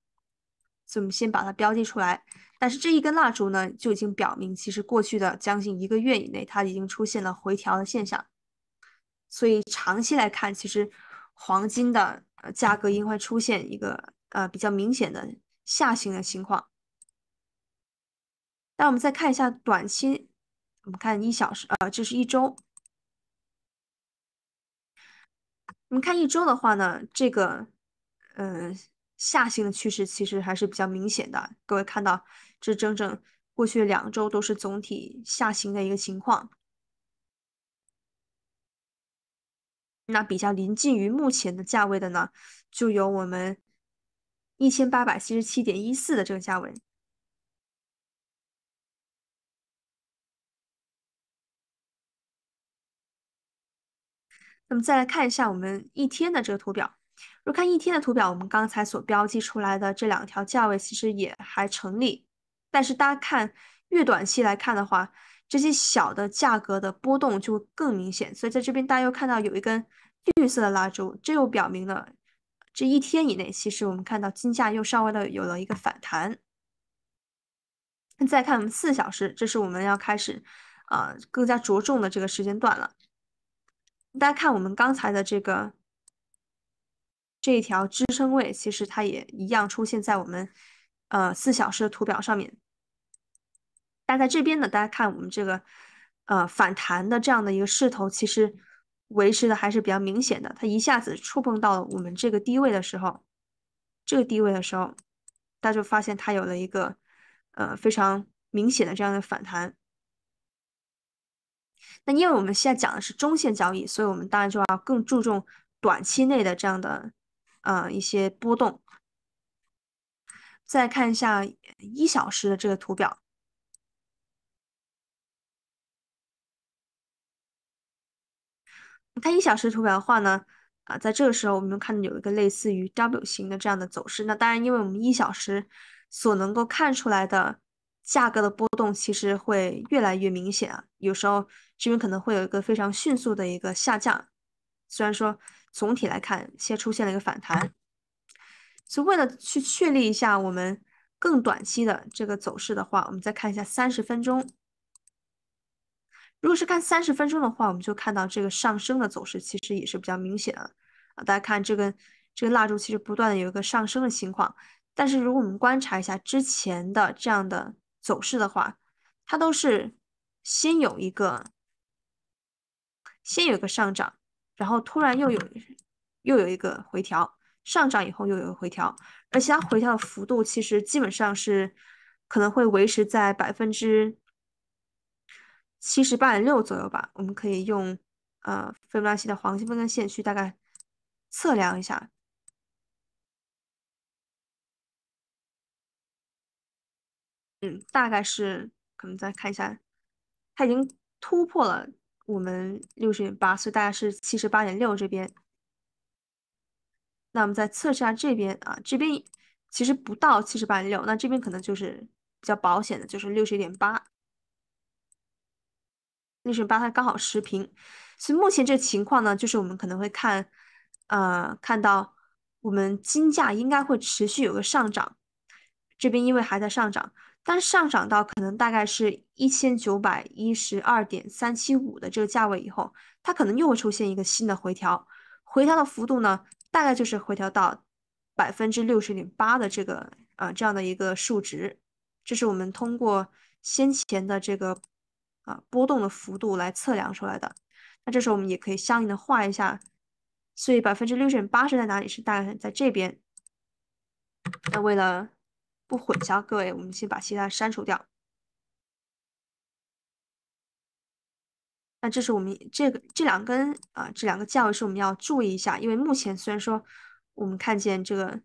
Speaker 1: 所以我们先把它标记出来。但是这一根蜡烛呢，就已经表明，其实过去的将近一个月以内，它已经出现了回调的现象。所以长期来看，其实黄金的呃价格应会出现一个呃比较明显的下行的情况。那我们再看一下短期，我们看一小时，呃，这是一周。我们看一周的话呢，这个呃下行的趋势其实还是比较明显的。各位看到，这整整过去两周都是总体下行的一个情况。那比较临近于目前的价位的呢，就有我们一千八百七十七点一四的这个价位。那么再来看一下我们一天的这个图表，若看一天的图表，我们刚才所标记出来的这两条价位其实也还成立，但是大家看越短期来看的话。这些小的价格的波动就更明显，所以在这边大家又看到有一根绿色的蜡烛，这又表明了这一天以内，其实我们看到金价又稍微的有了一个反弹。再看我们四小时，这是我们要开始啊更加着重的这个时间段了。大家看我们刚才的这个这一条支撑位，其实它也一样出现在我们呃四小时图表上面。但在这边呢，大家看我们这个，呃，反弹的这样的一个势头，其实维持的还是比较明显的。它一下子触碰到了我们这个低位的时候，这个低位的时候，大家就发现它有了一个，呃，非常明显的这样的反弹。那因为我们现在讲的是中线交易，所以我们当然就要更注重短期内的这样的，呃，一些波动。再看一下一小时的这个图表。它一小时图表的话呢，啊，在这个时候我们看到有一个类似于 W 型的这样的走势。那当然，因为我们一小时所能够看出来的价格的波动，其实会越来越明显啊。有时候这边可能会有一个非常迅速的一个下降。虽然说总体来看，先出现了一个反弹。所以为了去确立一下我们更短期的这个走势的话，我们再看一下三十分钟。如果是看三十分钟的话，我们就看到这个上升的走势其实也是比较明显的啊。大家看这个这个蜡烛，其实不断的有一个上升的情况。但是如果我们观察一下之前的这样的走势的话，它都是先有一个先有一个上涨，然后突然又有又有一个回调，上涨以后又有回调，而且它回调的幅度其实基本上是可能会维持在百分之。七十八点六左右吧，我们可以用呃斐波那契的黄金分割线去大概测量一下。嗯，大概是，可能再看一下，它已经突破了我们六十点八，所以大概是七十八点六这边。那我们再测试下这边啊，这边其实不到七十八点六，那这边可能就是比较保险的，就是六十点八。六十八，它刚好持平。所以目前这情况呢，就是我们可能会看，呃，看到我们金价应该会持续有个上涨。这边因为还在上涨，但上涨到可能大概是一千九百一十二点三七五的这个价位以后，它可能又会出现一个新的回调。回调的幅度呢，大概就是回调到百分之六十点八的这个呃这样的一个数值。这是我们通过先前的这个。啊，波动的幅度来测量出来的。那这时候我们也可以相应的画一下，所以百分之六点八是在哪里？是大概在这边。那为了不混淆各位，我们先把其他删除掉。那这是我们这个这两根啊，这两个价位是我们要注意一下，因为目前虽然说我们看见这个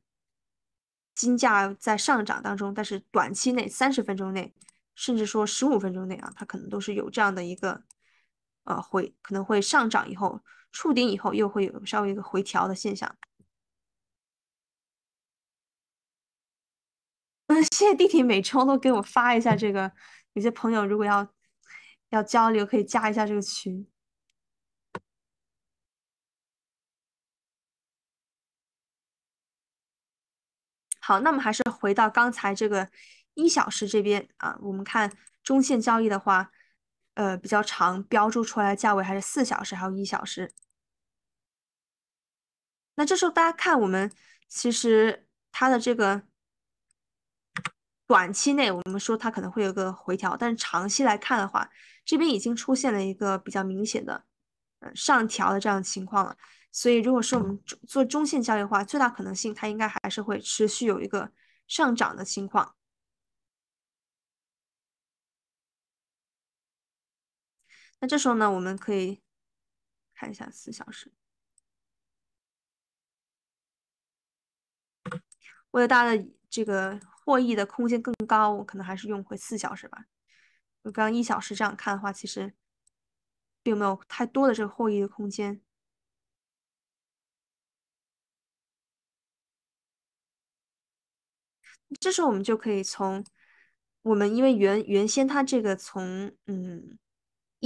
Speaker 1: 金价在上涨当中，但是短期内三十分钟内。甚至说十五分钟内啊，它可能都是有这样的一个，呃，会可能会上涨以后触顶以后又会有稍微一个回调的现象。嗯，谢谢弟弟每周都给我发一下这个，有些朋友如果要要交流，可以加一下这个群。好，那么还是回到刚才这个。一小时这边啊，我们看中线交易的话，呃，比较长，标注出来价位还是四小时，还有一小时。那这时候大家看，我们其实它的这个短期内，我们说它可能会有个回调，但是长期来看的话，这边已经出现了一个比较明显的呃上调的这样的情况了。所以，如果说我们做中线交易的话，最大可能性它应该还是会持续有一个上涨的情况。那这时候呢，我们可以看一下四小时。为了大家的这个获益的空间更高，我可能还是用回四小时吧。我刚一小时这样看的话，其实并没有太多的这个获益的空间。这时候我们就可以从我们因为原原先它这个从嗯。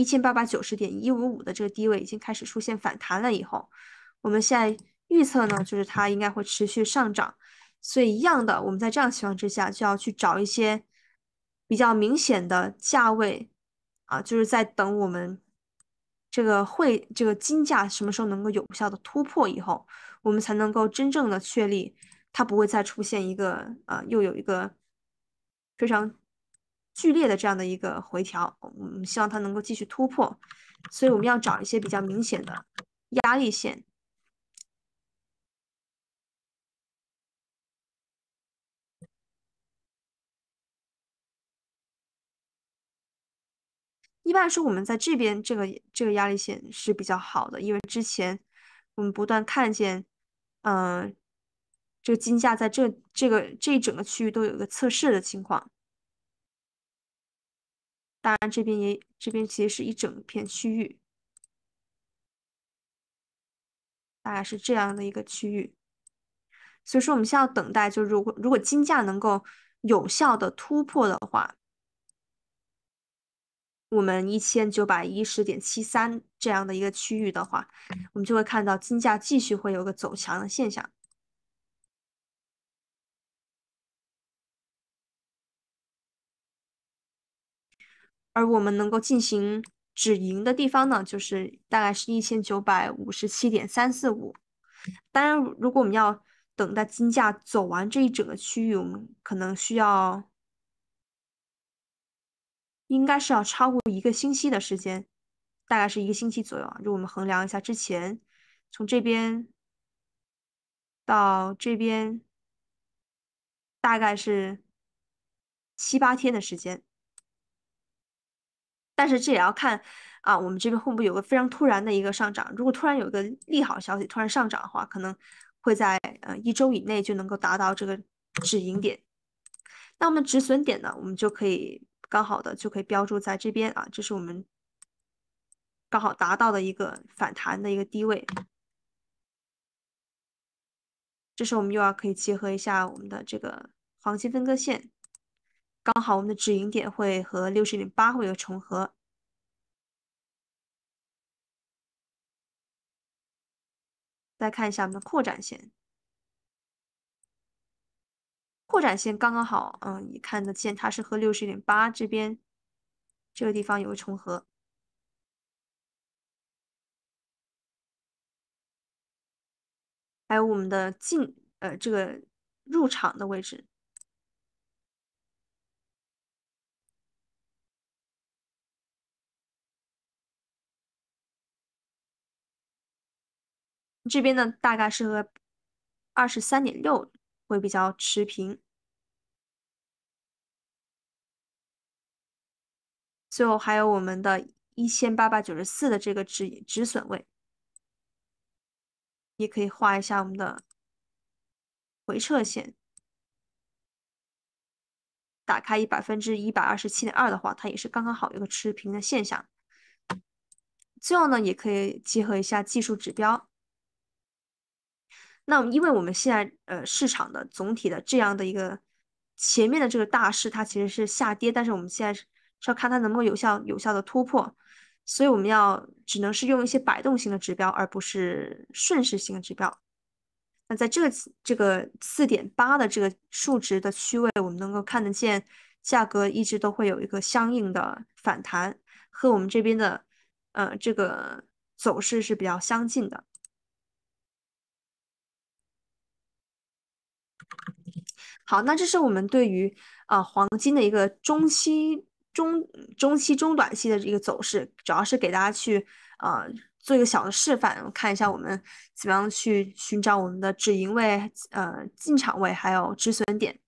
Speaker 1: 一千八百九十点一五五的这个低位已经开始出现反弹了，以后我们现在预测呢，就是它应该会持续上涨。所以一样的，我们在这样情况之下，就要去找一些比较明显的价位啊，就是在等我们这个会这个金价什么时候能够有效的突破以后，我们才能够真正的确立它不会再出现一个呃又有一个非常。剧烈的这样的一个回调，我们希望它能够继续突破，所以我们要找一些比较明显的压力线。一般来说，我们在这边这个这个压力线是比较好的，因为之前我们不断看见，嗯，这个金价在这这个这一整个区域都有一个测试的情况。当然，这边也，这边其实是一整片区域，大概是这样的一个区域。所以说，我们需要等待，就如果如果金价能够有效的突破的话，我们一千九百一十点七三这样的一个区域的话，我们就会看到金价继续会有个走强的现象。而我们能够进行止盈的地方呢，就是大概是一千九百五十七点三四五。当然，如果我们要等待金价走完这一整个区域，我们可能需要，应该是要超过一个星期的时间，大概是一个星期左右啊。如果我们衡量一下，之前从这边到这边，大概是七八天的时间。但是这也要看啊，我们这边会不会有个非常突然的一个上涨？如果突然有个利好消息，突然上涨的话，可能会在呃一周以内就能够达到这个止盈点。那我们止损点呢，我们就可以刚好的就可以标注在这边啊，这是我们刚好达到的一个反弹的一个低位。这时候我们又要可以结合一下我们的这个黄金分割线。刚好我们的止盈点会和六十点八会有重合，再看一下我们的扩展线，扩展线刚刚好，嗯，也看得见它是和六十点八这边这个地方有个重合，还有我们的进呃这个入场的位置。这边呢，大概是和二十三点六会比较持平。最后还有我们的一千八百九十四的这个止止损位，也可以画一下我们的回撤线。打开一百分之一百二十七点二的话，它也是刚刚好有个持平的现象。最后呢，也可以结合一下技术指标。那因为我们现在，呃，市场的总体的这样的一个前面的这个大势，它其实是下跌，但是我们现在是要看它能不能有效有效的突破，所以我们要只能是用一些摆动型的指标，而不是顺势性的指标。那在这个这个四点八的这个数值的区位，我们能够看得见价格一直都会有一个相应的反弹，和我们这边的呃这个走势是比较相近的。好，那这是我们对于啊黄金的一个中期、中、中期、中短期的一个走势，主要是给大家去啊做一个小的示范，看一下我们怎么样去寻找我们的止盈位、呃进场位，还有止损点。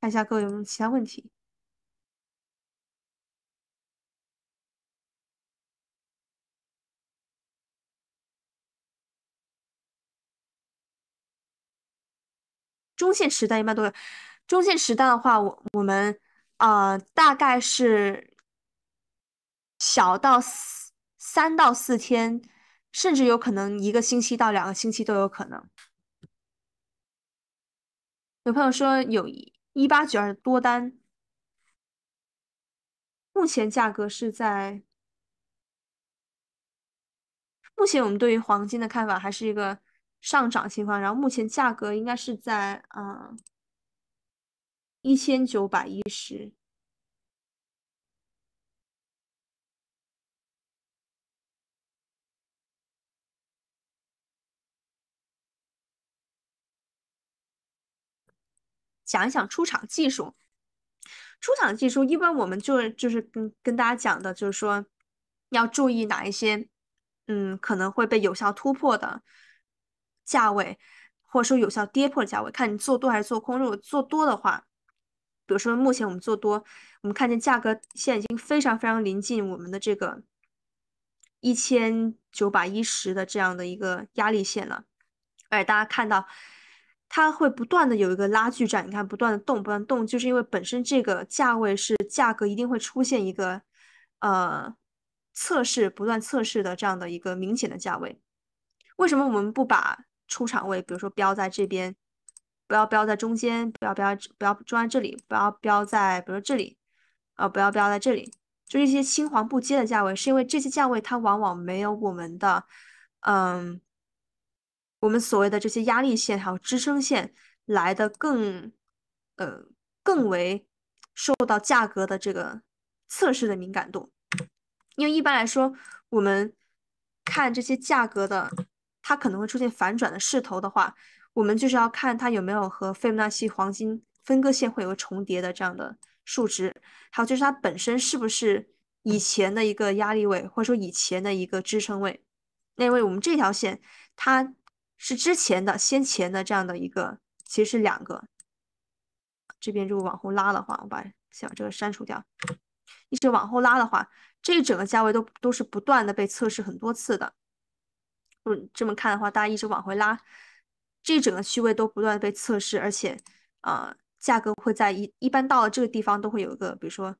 Speaker 1: 看一下各位有没有其他问题。中线持单一般都有，中线持单的话，我我们啊大概是小到三到四天，甚至有可能一个星期到两个星期都有可能。有朋友说有一八九二多单，目前价格是在。目前我们对于黄金的看法还是一个。上涨情况，然后目前价格应该是在嗯一千九百一十。讲一讲出厂技术，出厂技术一般我们就是就是跟跟大家讲的，就是说要注意哪一些嗯可能会被有效突破的。价位，或者说有效跌破的价位，看你做多还是做空。如果做多的话，比如说目前我们做多，我们看见价格现在已经非常非常临近我们的这个一千九百一十的这样的一个压力线了，而且大家看到它会不断的有一个拉锯战，你看不断的动，不断动，就是因为本身这个价位是价格一定会出现一个呃测试，不断测试的这样的一个明显的价位。为什么我们不把？出场位，比如说标在这边，不要标在中间，不要标不要装在这里，不要标在比如说这里，呃，不要标在这里，就一些青黄不接的价位，是因为这些价位它往往没有我们的，嗯，我们所谓的这些压力线还有支撑线来的更呃更为受到价格的这个测试的敏感度，因为一般来说我们看这些价格的。它可能会出现反转的势头的话，我们就是要看它有没有和费波那契黄金分割线会有重叠的这样的数值，还有就是它本身是不是以前的一个压力位，或者说以前的一个支撑位。那位，我们这条线它是之前的、先前的这样的一个，其实是两个。这边如果往后拉的话，我把先把这个删除掉。一直往后拉的话，这一整个价位都都是不断的被测试很多次的。这么看的话，大家一直往回拉，这整个区位都不断被测试，而且啊，价格会在一一般到了这个地方都会有一个，比如说，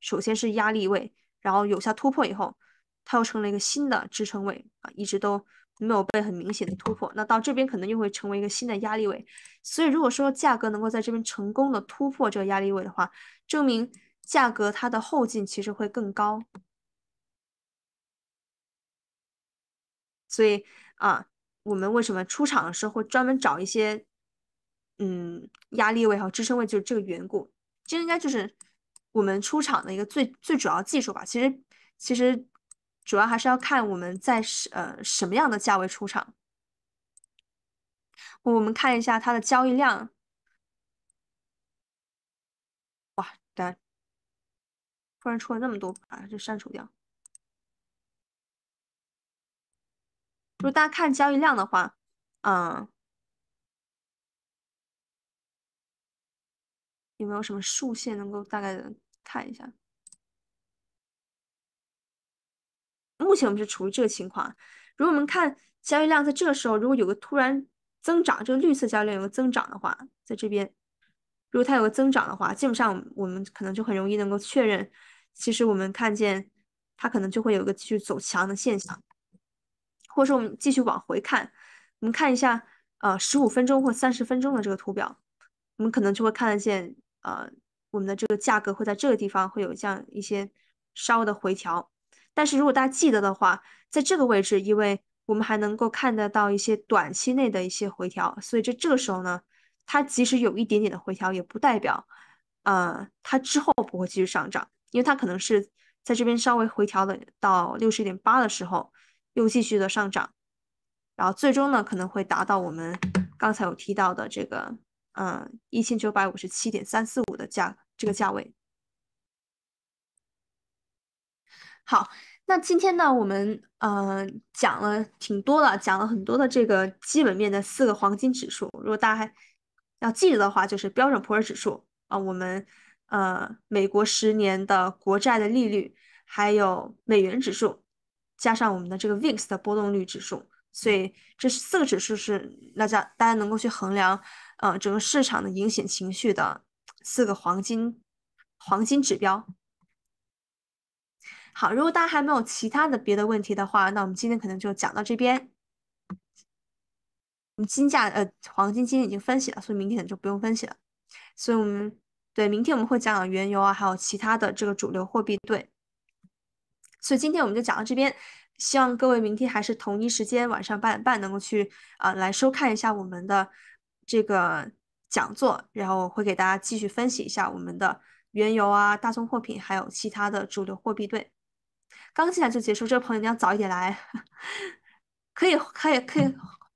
Speaker 1: 首先是压力位，然后有效突破以后，它又成了一个新的支撑位啊，一直都没有被很明显的突破，那到这边可能又会成为一个新的压力位，所以如果说价格能够在这边成功的突破这个压力位的话，证明价格它的后劲其实会更高。所以啊，我们为什么出场的时候会专门找一些，嗯，压力位和支撑位，就是这个缘故。这应该就是我们出场的一个最最主要技术吧。其实，其实主要还是要看我们在呃什么样的价位出场。我们看一下它的交易量。哇，对，突然出了那么多，把它就删除掉。如果大家看交易量的话，嗯，有没有什么竖线能够大概的看一下？目前我们是处于这个情况。如果我们看交易量，在这个时候，如果有个突然增长，这个绿色交易量有个增长的话，在这边，如果它有个增长的话，基本上我们可能就很容易能够确认，其实我们看见它可能就会有个继续走强的现象。或者说，我们继续往回看，我们看一下，呃，十五分钟或三十分钟的这个图表，我们可能就会看得见，呃，我们的这个价格会在这个地方会有这样一些稍微的回调。但是如果大家记得的话，在这个位置，因为我们还能够看得到一些短期内的一些回调，所以在这个时候呢，它即使有一点点的回调，也不代表，呃，它之后不会继续上涨，因为它可能是在这边稍微回调的到六十点八的时候。又继续的上涨，然后最终呢可能会达到我们刚才有提到的这个，嗯，一千九百五十七点三四五的价这个价位。好，那今天呢我们嗯讲了挺多了，讲了很多的这个基本面的四个黄金指数。如果大家还要记得的话，就是标准普尔指数啊，我们呃美国十年的国债的利率，还有美元指数。加上我们的这个 VIX 的波动率指数，所以这四个指数是大家大家能够去衡量，呃，整个市场的影响情绪的四个黄金黄金指标。好，如果大家还没有其他的别的问题的话，那我们今天可能就讲到这边。我们金价呃黄金今天已经分析了，所以明天就不用分析了。所以我们对明天我们会讲原油啊，还有其他的这个主流货币对。所以今天我们就讲到这边，希望各位明天还是同一时间晚上八点半能够去啊来收看一下我们的这个讲座，然后会给大家继续分析一下我们的原油啊、大宗货品还有其他的主流货币对。刚进来就结束这位朋友，你要早一点来，可以可以可以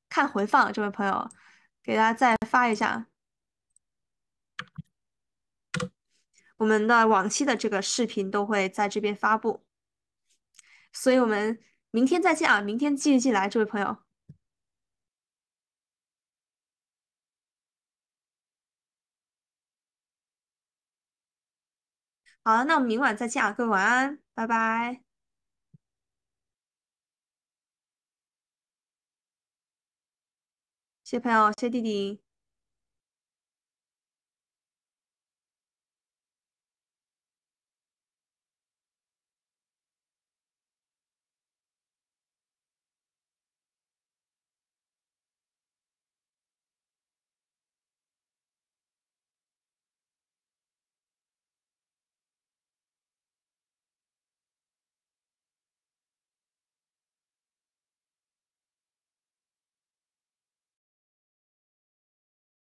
Speaker 1: 看回放。这位朋友，给大家再发一下我们的往期的这个视频，都会在这边发布。所以我们明天再见啊！明天继续进来，这位朋友。好，了，那我们明晚再见啊！各位晚安，拜拜。谢朋友，谢弟弟。